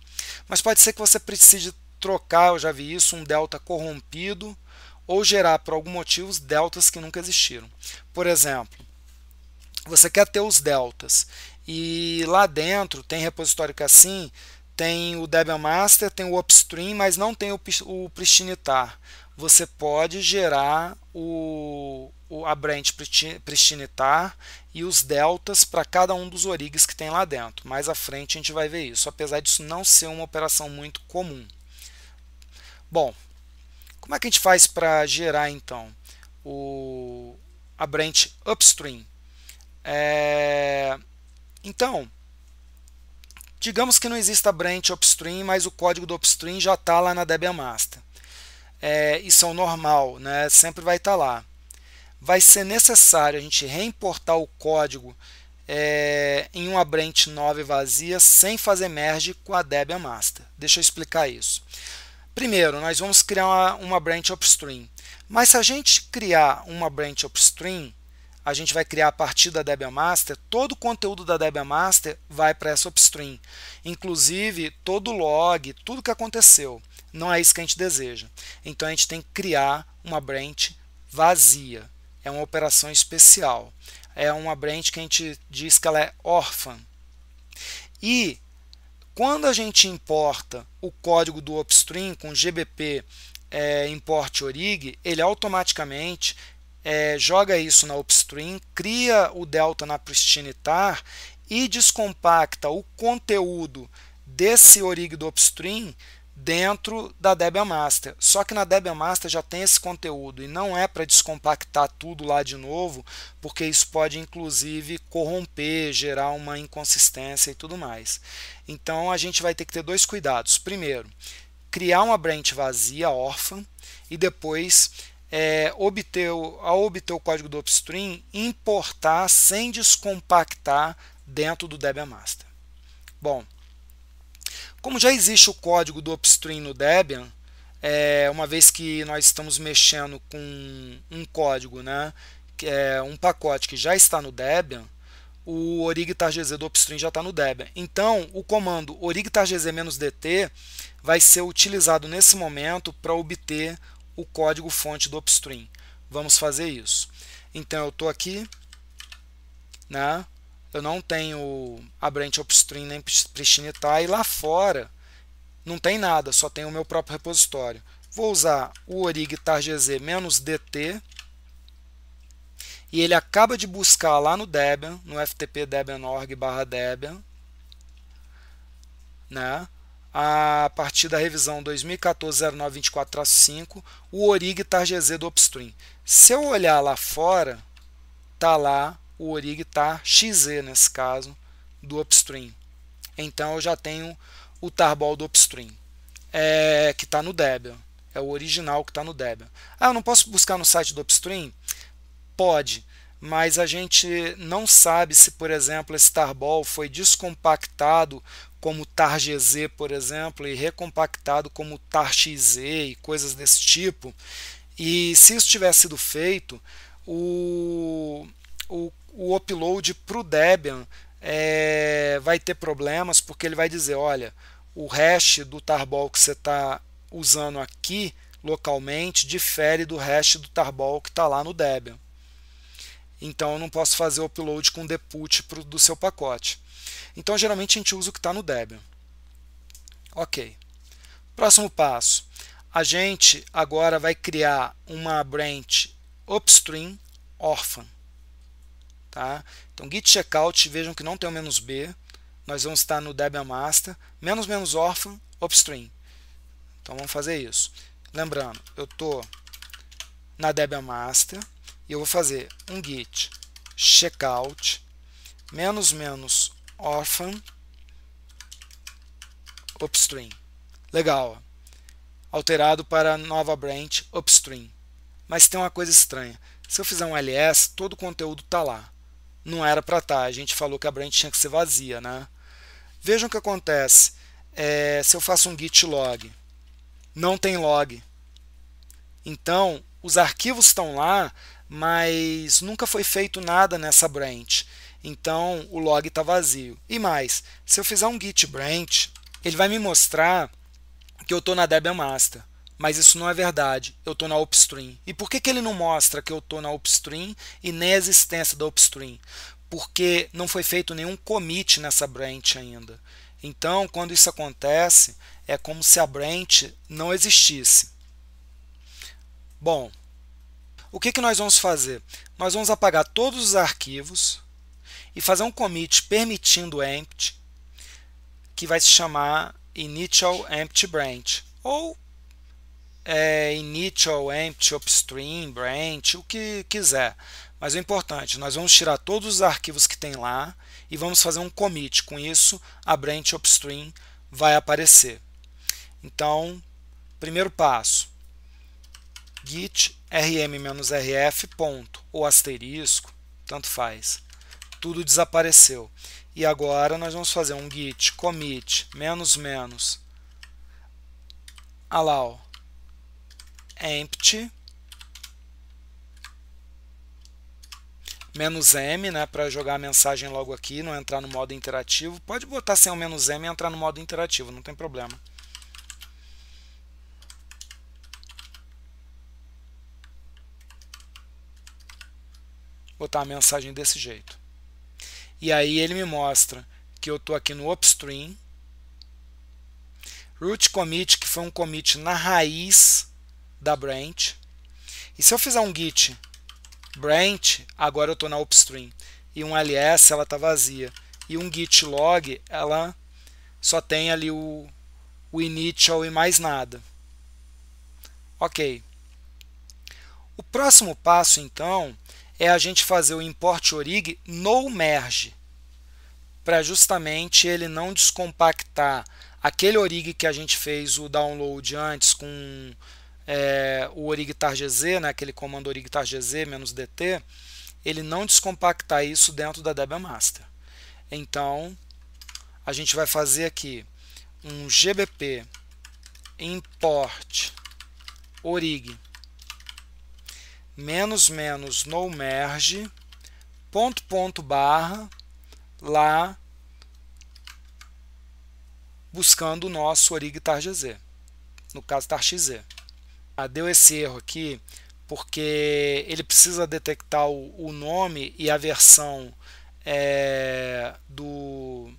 Mas pode ser que você precise trocar, eu já vi isso, um delta corrompido ou gerar por algum motivo os deltas que nunca existiram. Por exemplo, você quer ter os deltas e lá dentro tem repositório que é assim, tem o Debian Master, tem o Upstream, mas não tem o, o tar. Você pode gerar o, o, a branch pristine tar e os deltas para cada um dos origs que tem lá dentro. Mais à frente a gente vai ver isso, apesar disso não ser uma operação muito comum. Bom, como é que a gente faz para gerar então o, a branch Upstream? É, então, Digamos que não exista branch upstream, mas o código do upstream já está lá na Debian Master. É, isso é o normal, né? sempre vai estar tá lá. Vai ser necessário a gente reimportar o código é, em uma branch nova e vazia sem fazer merge com a Debian Master. Deixa eu explicar isso. Primeiro, nós vamos criar uma, uma branch upstream. Mas se a gente criar uma branch upstream, a gente vai criar a partir da Debian Master, todo o conteúdo da Debian Master vai para essa upstream, inclusive todo o log, tudo que aconteceu. Não é isso que a gente deseja. Então a gente tem que criar uma branch vazia, é uma operação especial. É uma branch que a gente diz que ela é órfã. E quando a gente importa o código do upstream com GBP é, eh, import orig, ele automaticamente é, joga isso na upstream, cria o delta na pristine tar e descompacta o conteúdo desse orig do upstream dentro da Debian Master. Só que na Debian Master já tem esse conteúdo e não é para descompactar tudo lá de novo, porque isso pode inclusive corromper, gerar uma inconsistência e tudo mais. Então a gente vai ter que ter dois cuidados. Primeiro, criar uma branch vazia, órfã, e depois é, obter, ao obter o código do upstream, importar sem descompactar dentro do Debian Master. Bom, como já existe o código do upstream no Debian, é, uma vez que nós estamos mexendo com um código, né, que é um pacote que já está no Debian, o orig-targz do upstream já está no Debian. Então, o comando orig-targz-dt vai ser utilizado nesse momento para obter o código fonte do upstream. Vamos fazer isso. Então eu estou aqui, né? eu não tenho a branch upstream nem pristine e lá fora não tem nada, só tem o meu próprio repositório. Vou usar o orig targz-dt e ele acaba de buscar lá no Debian, no ftp debian.org/debian, né? a partir da revisão 2014-0924-5, o Orig TAR-GZ do Upstream. Se eu olhar lá fora, tá lá o Orig TAR-XZ, nesse caso, do Upstream. Então, eu já tenho o tarball do Upstream, é, que está no Debian. É o original que está no Debian. Ah, eu não posso buscar no site do Upstream? Pode, mas a gente não sabe se, por exemplo, esse tarball foi descompactado como TAR-GZ, por exemplo, e recompactado como TAR-XZ e coisas desse tipo. E se isso tivesse sido feito, o, o, o upload para o Debian é, vai ter problemas, porque ele vai dizer, olha, o hash do tarball que você está usando aqui localmente difere do hash do tarball que está lá no Debian então eu não posso fazer o upload com deput pro, do seu pacote. Então geralmente a gente usa o que está no Debian. Ok. Próximo passo. A gente agora vai criar uma branch upstream orphan. Tá? Então git checkout, vejam que não tem o menos "-b", nós vamos estar no Debian master, menos menos orphan upstream. Então vamos fazer isso. Lembrando, eu estou na Debian master, e eu vou fazer um git checkout menos menos orphan upstream. Legal. Alterado para nova branch upstream. Mas tem uma coisa estranha. Se eu fizer um ls, todo o conteúdo está lá. Não era para estar. Tá. A gente falou que a branch tinha que ser vazia, né? Vejam o que acontece. É, se eu faço um git log, não tem log. Então, os arquivos estão lá, mas nunca foi feito nada nessa branch. Então o log está vazio. E mais, se eu fizer um git branch, ele vai me mostrar que eu estou na Debian Master. Mas isso não é verdade, eu estou na upstream. E por que, que ele não mostra que eu estou na upstream e nem a existência da upstream? Porque não foi feito nenhum commit nessa branch ainda. Então, quando isso acontece, é como se a branch não existisse. Bom, o que, que nós vamos fazer? Nós vamos apagar todos os arquivos e fazer um commit permitindo empty, que vai se chamar initial empty branch, ou é, initial empty upstream branch, o que quiser. Mas o importante, nós vamos tirar todos os arquivos que tem lá e vamos fazer um commit. Com isso, a branch upstream vai aparecer. Então, primeiro passo, git rm-rf ponto ou asterisco, tanto faz. Tudo desapareceu. E agora nós vamos fazer um git commit menos menos allow empty menos M, né, para jogar a mensagem logo aqui, não entrar no modo interativo. Pode botar sem o menos M e entrar no modo interativo, não tem problema. botar a mensagem desse jeito. E aí ele me mostra que eu estou aqui no upstream. Root commit, que foi um commit na raiz da branch. E se eu fizer um git branch, agora eu estou na upstream. E um ls, ela está vazia. E um git log, ela só tem ali o, o initial e mais nada. Ok. O próximo passo, então, é a gente fazer o import orig no merge, para justamente ele não descompactar aquele orig que a gente fez o download antes com é, o orig targz, né, aquele comando orig targz dt, ele não descompactar isso dentro da Debian Master. Então, a gente vai fazer aqui um gbp import orig menos menos no merge ponto ponto barra lá buscando o nosso Orig tar no caso tarxz Ah, deu esse erro aqui porque ele precisa detectar o, o nome e a versão é, do,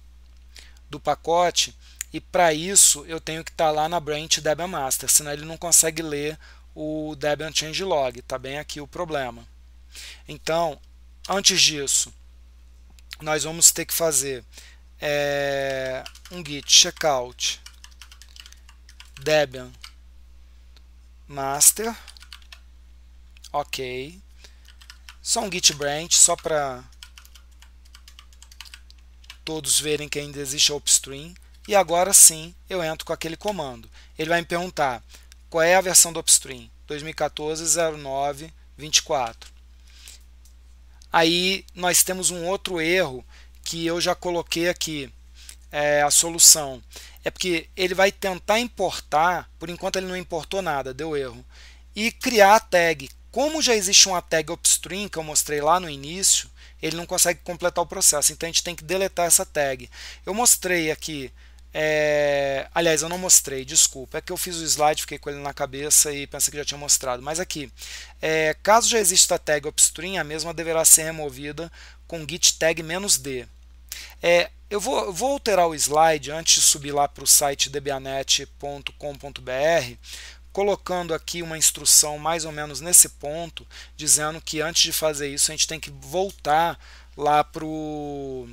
do pacote e para isso eu tenho que estar tá lá na branch Debian Master, senão ele não consegue ler o Debian changelog, está bem aqui o problema. Então, antes disso, nós vamos ter que fazer é, um git checkout Debian master, ok, só um git branch, só para todos verem que ainda existe upstream, e agora sim eu entro com aquele comando. Ele vai me perguntar, qual é a versão do upstream? 2014-09-24. Aí nós temos um outro erro que eu já coloquei aqui, é, a solução. É porque ele vai tentar importar, por enquanto ele não importou nada, deu erro, e criar a tag. Como já existe uma tag upstream que eu mostrei lá no início, ele não consegue completar o processo, então a gente tem que deletar essa tag. Eu mostrei aqui é, aliás, eu não mostrei, desculpa. É que eu fiz o slide, fiquei com ele na cabeça e pensei que já tinha mostrado. Mas aqui, é, caso já exista a tag upstream, a mesma deverá ser removida com git tag -d. É, eu vou, vou alterar o slide antes de subir lá para o site debianet.com.br, colocando aqui uma instrução mais ou menos nesse ponto, dizendo que antes de fazer isso a gente tem que voltar lá para o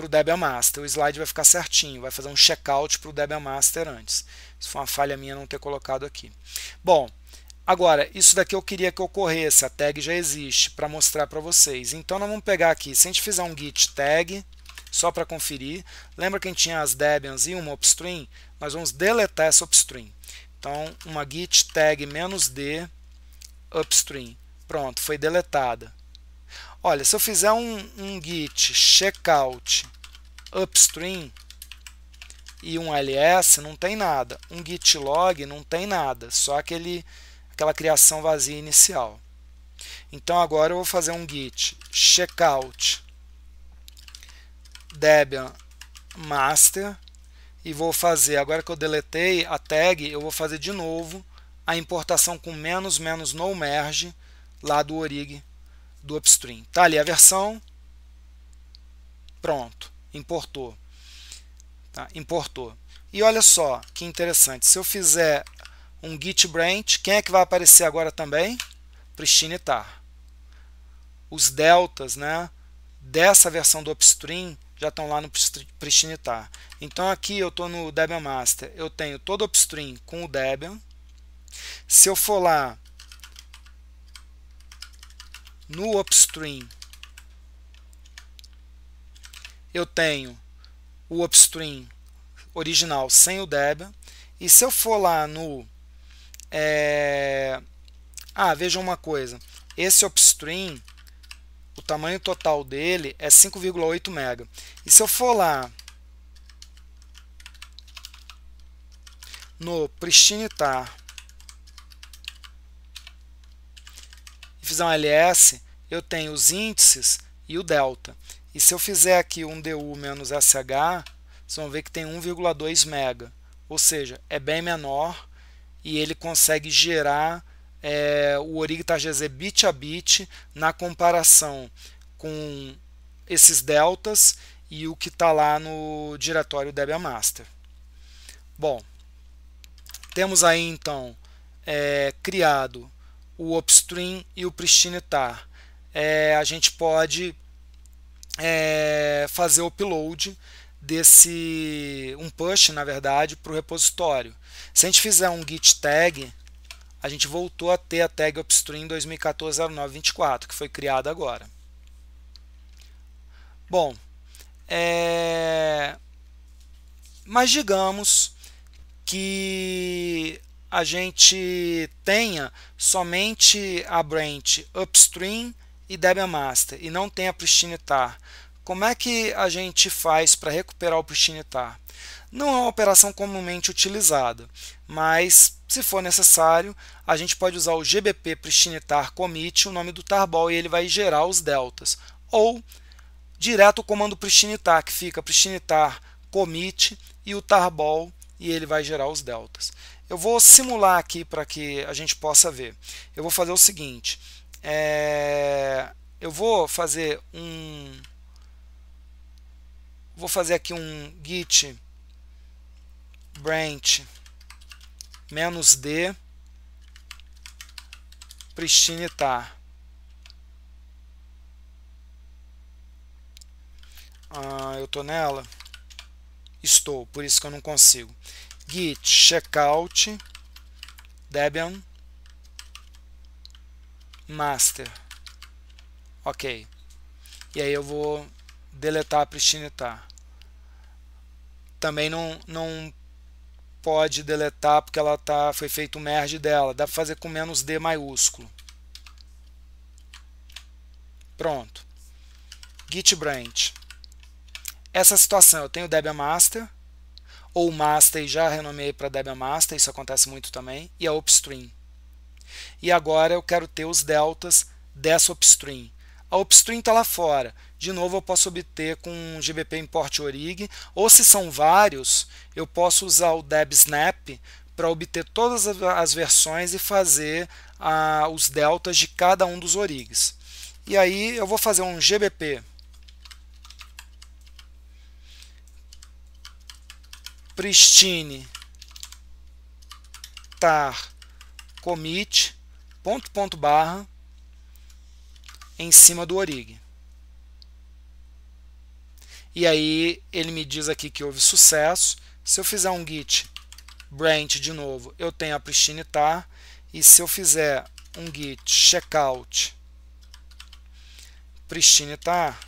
para o Debian Master. O slide vai ficar certinho, vai fazer um checkout para o Debian Master antes. Isso foi uma falha minha não ter colocado aqui. Bom, agora, isso daqui eu queria que ocorresse, a tag já existe, para mostrar para vocês. Então, nós vamos pegar aqui, se a gente fizer um git tag, só para conferir, lembra que a gente tinha as Debians e uma upstream? Nós vamos deletar essa upstream. Então, uma git tag "-d upstream". Pronto, foi deletada. Olha, se eu fizer um, um git checkout upstream e um ls, não tem nada. Um git log, não tem nada. Só aquele, aquela criação vazia inicial. Então agora eu vou fazer um git checkout Debian master e vou fazer, agora que eu deletei a tag, eu vou fazer de novo a importação com menos menos no merge lá do orig do upstream. Está ali a versão. Pronto, importou. Tá? Importou. E olha só que interessante. Se eu fizer um git branch, quem é que vai aparecer agora também? Pristine tar. Os deltas né, dessa versão do upstream já estão lá no Pristine tar. Então aqui eu estou no Debian Master. Eu tenho todo o upstream com o Debian. Se eu for lá no upstream eu tenho o upstream original sem o Debian e se eu for lá no é... ah veja uma coisa esse upstream o tamanho total dele é 5,8 mega e se eu for lá no pristine tar divisão LS, eu tenho os índices e o delta. E se eu fizer aqui um DU menos SH, vocês vão ver que tem 1,2 mega, ou seja, é bem menor e ele consegue gerar é, o Origta GZ bit a bit na comparação com esses deltas e o que está lá no diretório Debian Master. Bom, temos aí então é, criado o upstream e o tar. É, a gente pode é, fazer o upload desse um push na verdade para o repositório. Se a gente fizer um git tag, a gente voltou a ter a tag upstream 2014 24 que foi criada agora. Bom, é... mas digamos que a gente tenha somente a branch upstream e Debian Master e não tenha Pristine tar. Como é que a gente faz para recuperar o Pristine tar? Não é uma operação comumente utilizada, mas se for necessário, a gente pode usar o gbp pristine tar commit, o nome do tarball, e ele vai gerar os deltas. Ou direto o comando pristine tar, que fica pristine tar commit e o tarball, e ele vai gerar os deltas. Eu vou simular aqui para que a gente possa ver. Eu vou fazer o seguinte. É, eu vou fazer um... Vou fazer aqui um git branch menos d pristinitar. Tá. Ah, eu estou nela? Estou, por isso que eu não consigo git checkout Debian master. Ok. E aí eu vou deletar a tar Também não, não pode deletar porque ela tá, foi feito o merge dela. Dá para fazer com menos D maiúsculo. Pronto. Git branch. Essa situação, eu tenho o Debian Master, ou Master, já renomeei para Debian Master, isso acontece muito também, e a Upstream. E agora eu quero ter os deltas dessa Upstream. A Upstream está lá fora. De novo, eu posso obter com um GBP Import Orig, ou se são vários, eu posso usar o DebSnap para obter todas as versões e fazer ah, os deltas de cada um dos Origs. E aí eu vou fazer um GBP pristine tar commit ponto ponto barra em cima do orig. E aí ele me diz aqui que houve sucesso. Se eu fizer um git branch de novo, eu tenho a pristine tar e se eu fizer um git checkout pristine tar,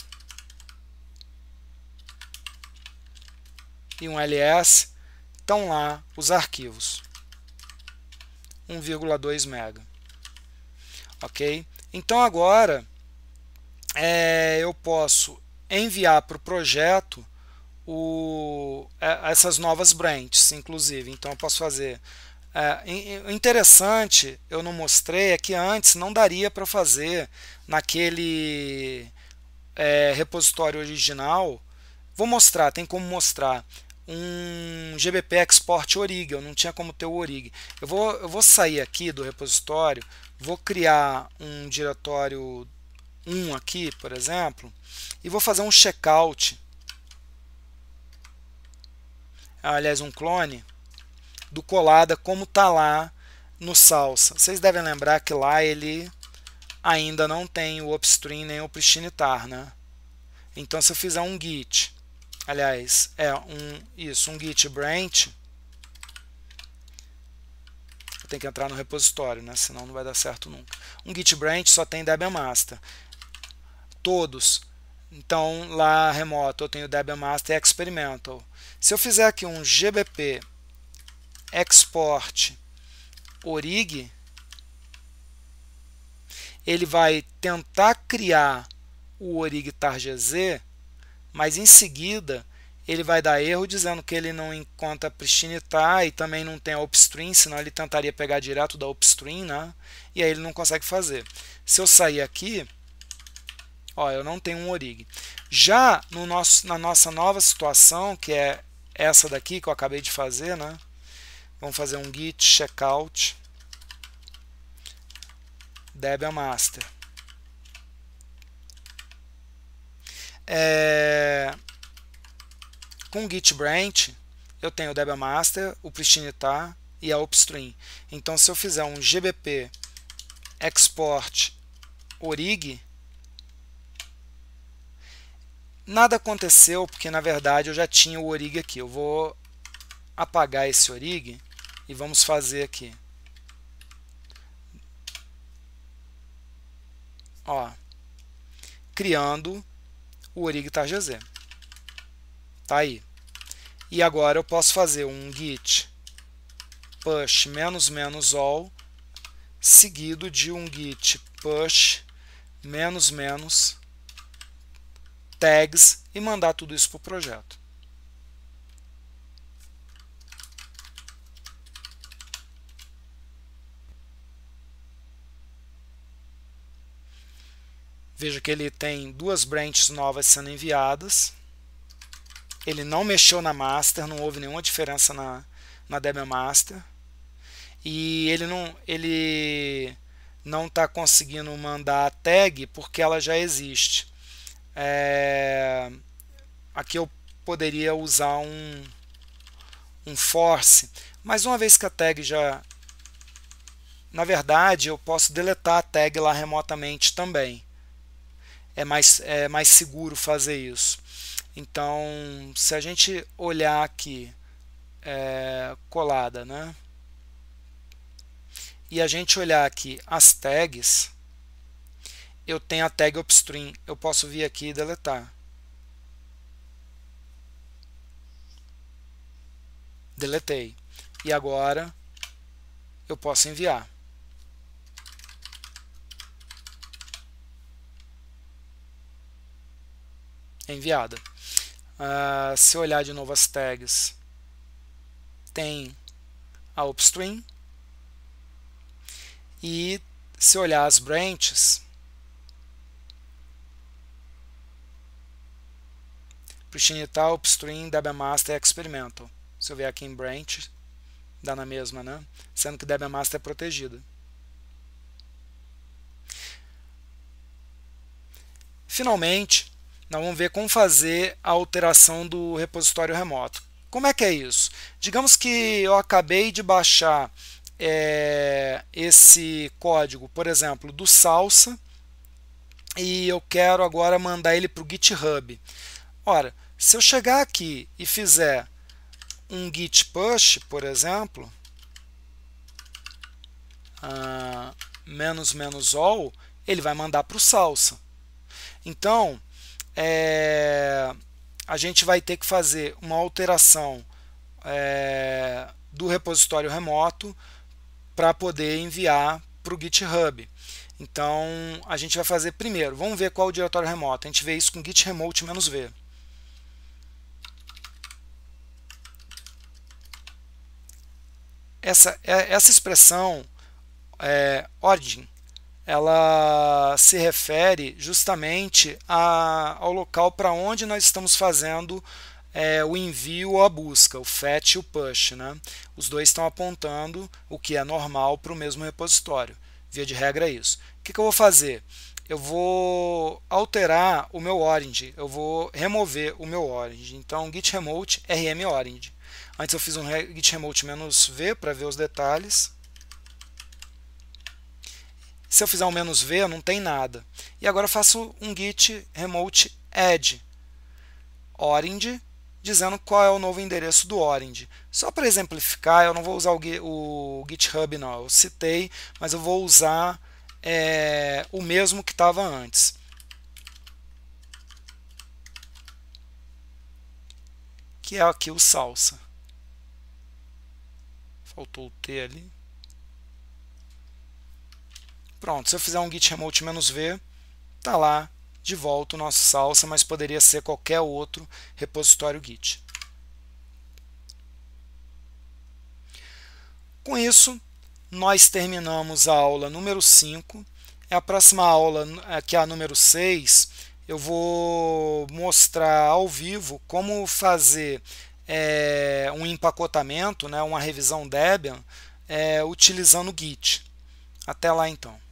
e um ls, estão lá os arquivos. 1,2 MB. Ok? Então agora é, eu posso enviar para o projeto o, é, essas novas branches, inclusive. Então eu posso fazer. É, interessante, eu não mostrei, é que antes não daria para fazer naquele é, repositório original Vou mostrar, tem como mostrar um GBP Export Orig, eu não tinha como ter o Orig. Eu vou, eu vou sair aqui do repositório, vou criar um diretório 1 aqui, por exemplo, e vou fazer um checkout, ah, aliás, um clone do Colada, como está lá no Salsa. Vocês devem lembrar que lá ele ainda não tem o upstream nem o tar, né? Então, se eu fizer um git aliás, é um isso, um git branch. Eu tenho que entrar no repositório, né? Senão não vai dar certo nunca. Um git branch só tem Debian master. Todos. Então, lá remoto eu tenho Debian master e experimental. Se eu fizer aqui um gbp export orig, ele vai tentar criar o orig targz mas em seguida ele vai dar erro dizendo que ele não encontra pristinita tá, e também não tem upstream, senão ele tentaria pegar direto da upstream, né? E aí ele não consegue fazer. Se eu sair aqui, ó, eu não tenho um orig. Já no nosso, na nossa nova situação, que é essa daqui que eu acabei de fazer, né? Vamos fazer um git checkout debian master. É... Com Git Branch, eu tenho o Debian Master, o Pristine Pristinitar tá, e a Upstream. Então, se eu fizer um gbp export orig, nada aconteceu, porque na verdade eu já tinha o orig aqui. Eu vou apagar esse orig e vamos fazer aqui. Ó, criando o Orig Targezé. Tá aí. E agora eu posso fazer um git push menos menos all seguido de um git push menos menos tags e mandar tudo isso para o projeto. Veja que ele tem duas branches novas sendo enviadas. Ele não mexeu na master, não houve nenhuma diferença na, na Debian Master. E ele não ele não está conseguindo mandar a tag porque ela já existe. É, aqui eu poderia usar um, um force, mas uma vez que a tag já... Na verdade, eu posso deletar a tag lá remotamente também é mais, é mais seguro fazer isso. Então, se a gente olhar aqui, é, colada, né? E a gente olhar aqui as tags, eu tenho a tag upstream, eu posso vir aqui e deletar. Deletei. E agora eu posso enviar. enviada. Uh, se olhar de novo as tags, tem a upstream e se olhar as branches, tal Upstream, a e Experimental. Se eu vier aqui em Branch, dá na mesma, né? Sendo que DBMaster é protegida. Finalmente, nós vamos ver como fazer a alteração do repositório remoto. Como é que é isso? Digamos que eu acabei de baixar é, esse código, por exemplo, do Salsa, e eu quero agora mandar ele para o GitHub. Ora, se eu chegar aqui e fizer um git push, por exemplo, ah, menos menos all, ele vai mandar para o salsa. Então, é, a gente vai ter que fazer uma alteração é, do repositório remoto para poder enviar para o GitHub. Então, a gente vai fazer primeiro, vamos ver qual é o diretório remoto. A gente vê isso com git remote -v. Essa, é, essa expressão é, origin ela se refere justamente a, ao local para onde nós estamos fazendo é, o envio ou a busca, o fetch e o push. Né? Os dois estão apontando o que é normal para o mesmo repositório. Via de regra é isso. O que, que eu vou fazer? Eu vou alterar o meu orange, eu vou remover o meu orange. Então, git remote rm orange. Antes eu fiz um git remote-v para ver os detalhes se eu fizer um menos "v", não tem nada. E agora eu faço um git remote add orange, dizendo qual é o novo endereço do orange. Só para exemplificar, eu não vou usar o, GitHub não, eu citei, mas eu vou usar é, o mesmo que estava antes. Que é aqui o salsa. Faltou o T ali. Pronto, se eu fizer um git remote "-v", tá lá de volta o nosso salsa, mas poderia ser qualquer outro repositório git. Com isso, nós terminamos a aula número 5. A próxima aula, eh, que é a número 6, eu vou mostrar ao vivo como fazer é, um empacotamento, né, uma revisão Debian, é, utilizando o Git. Até lá então.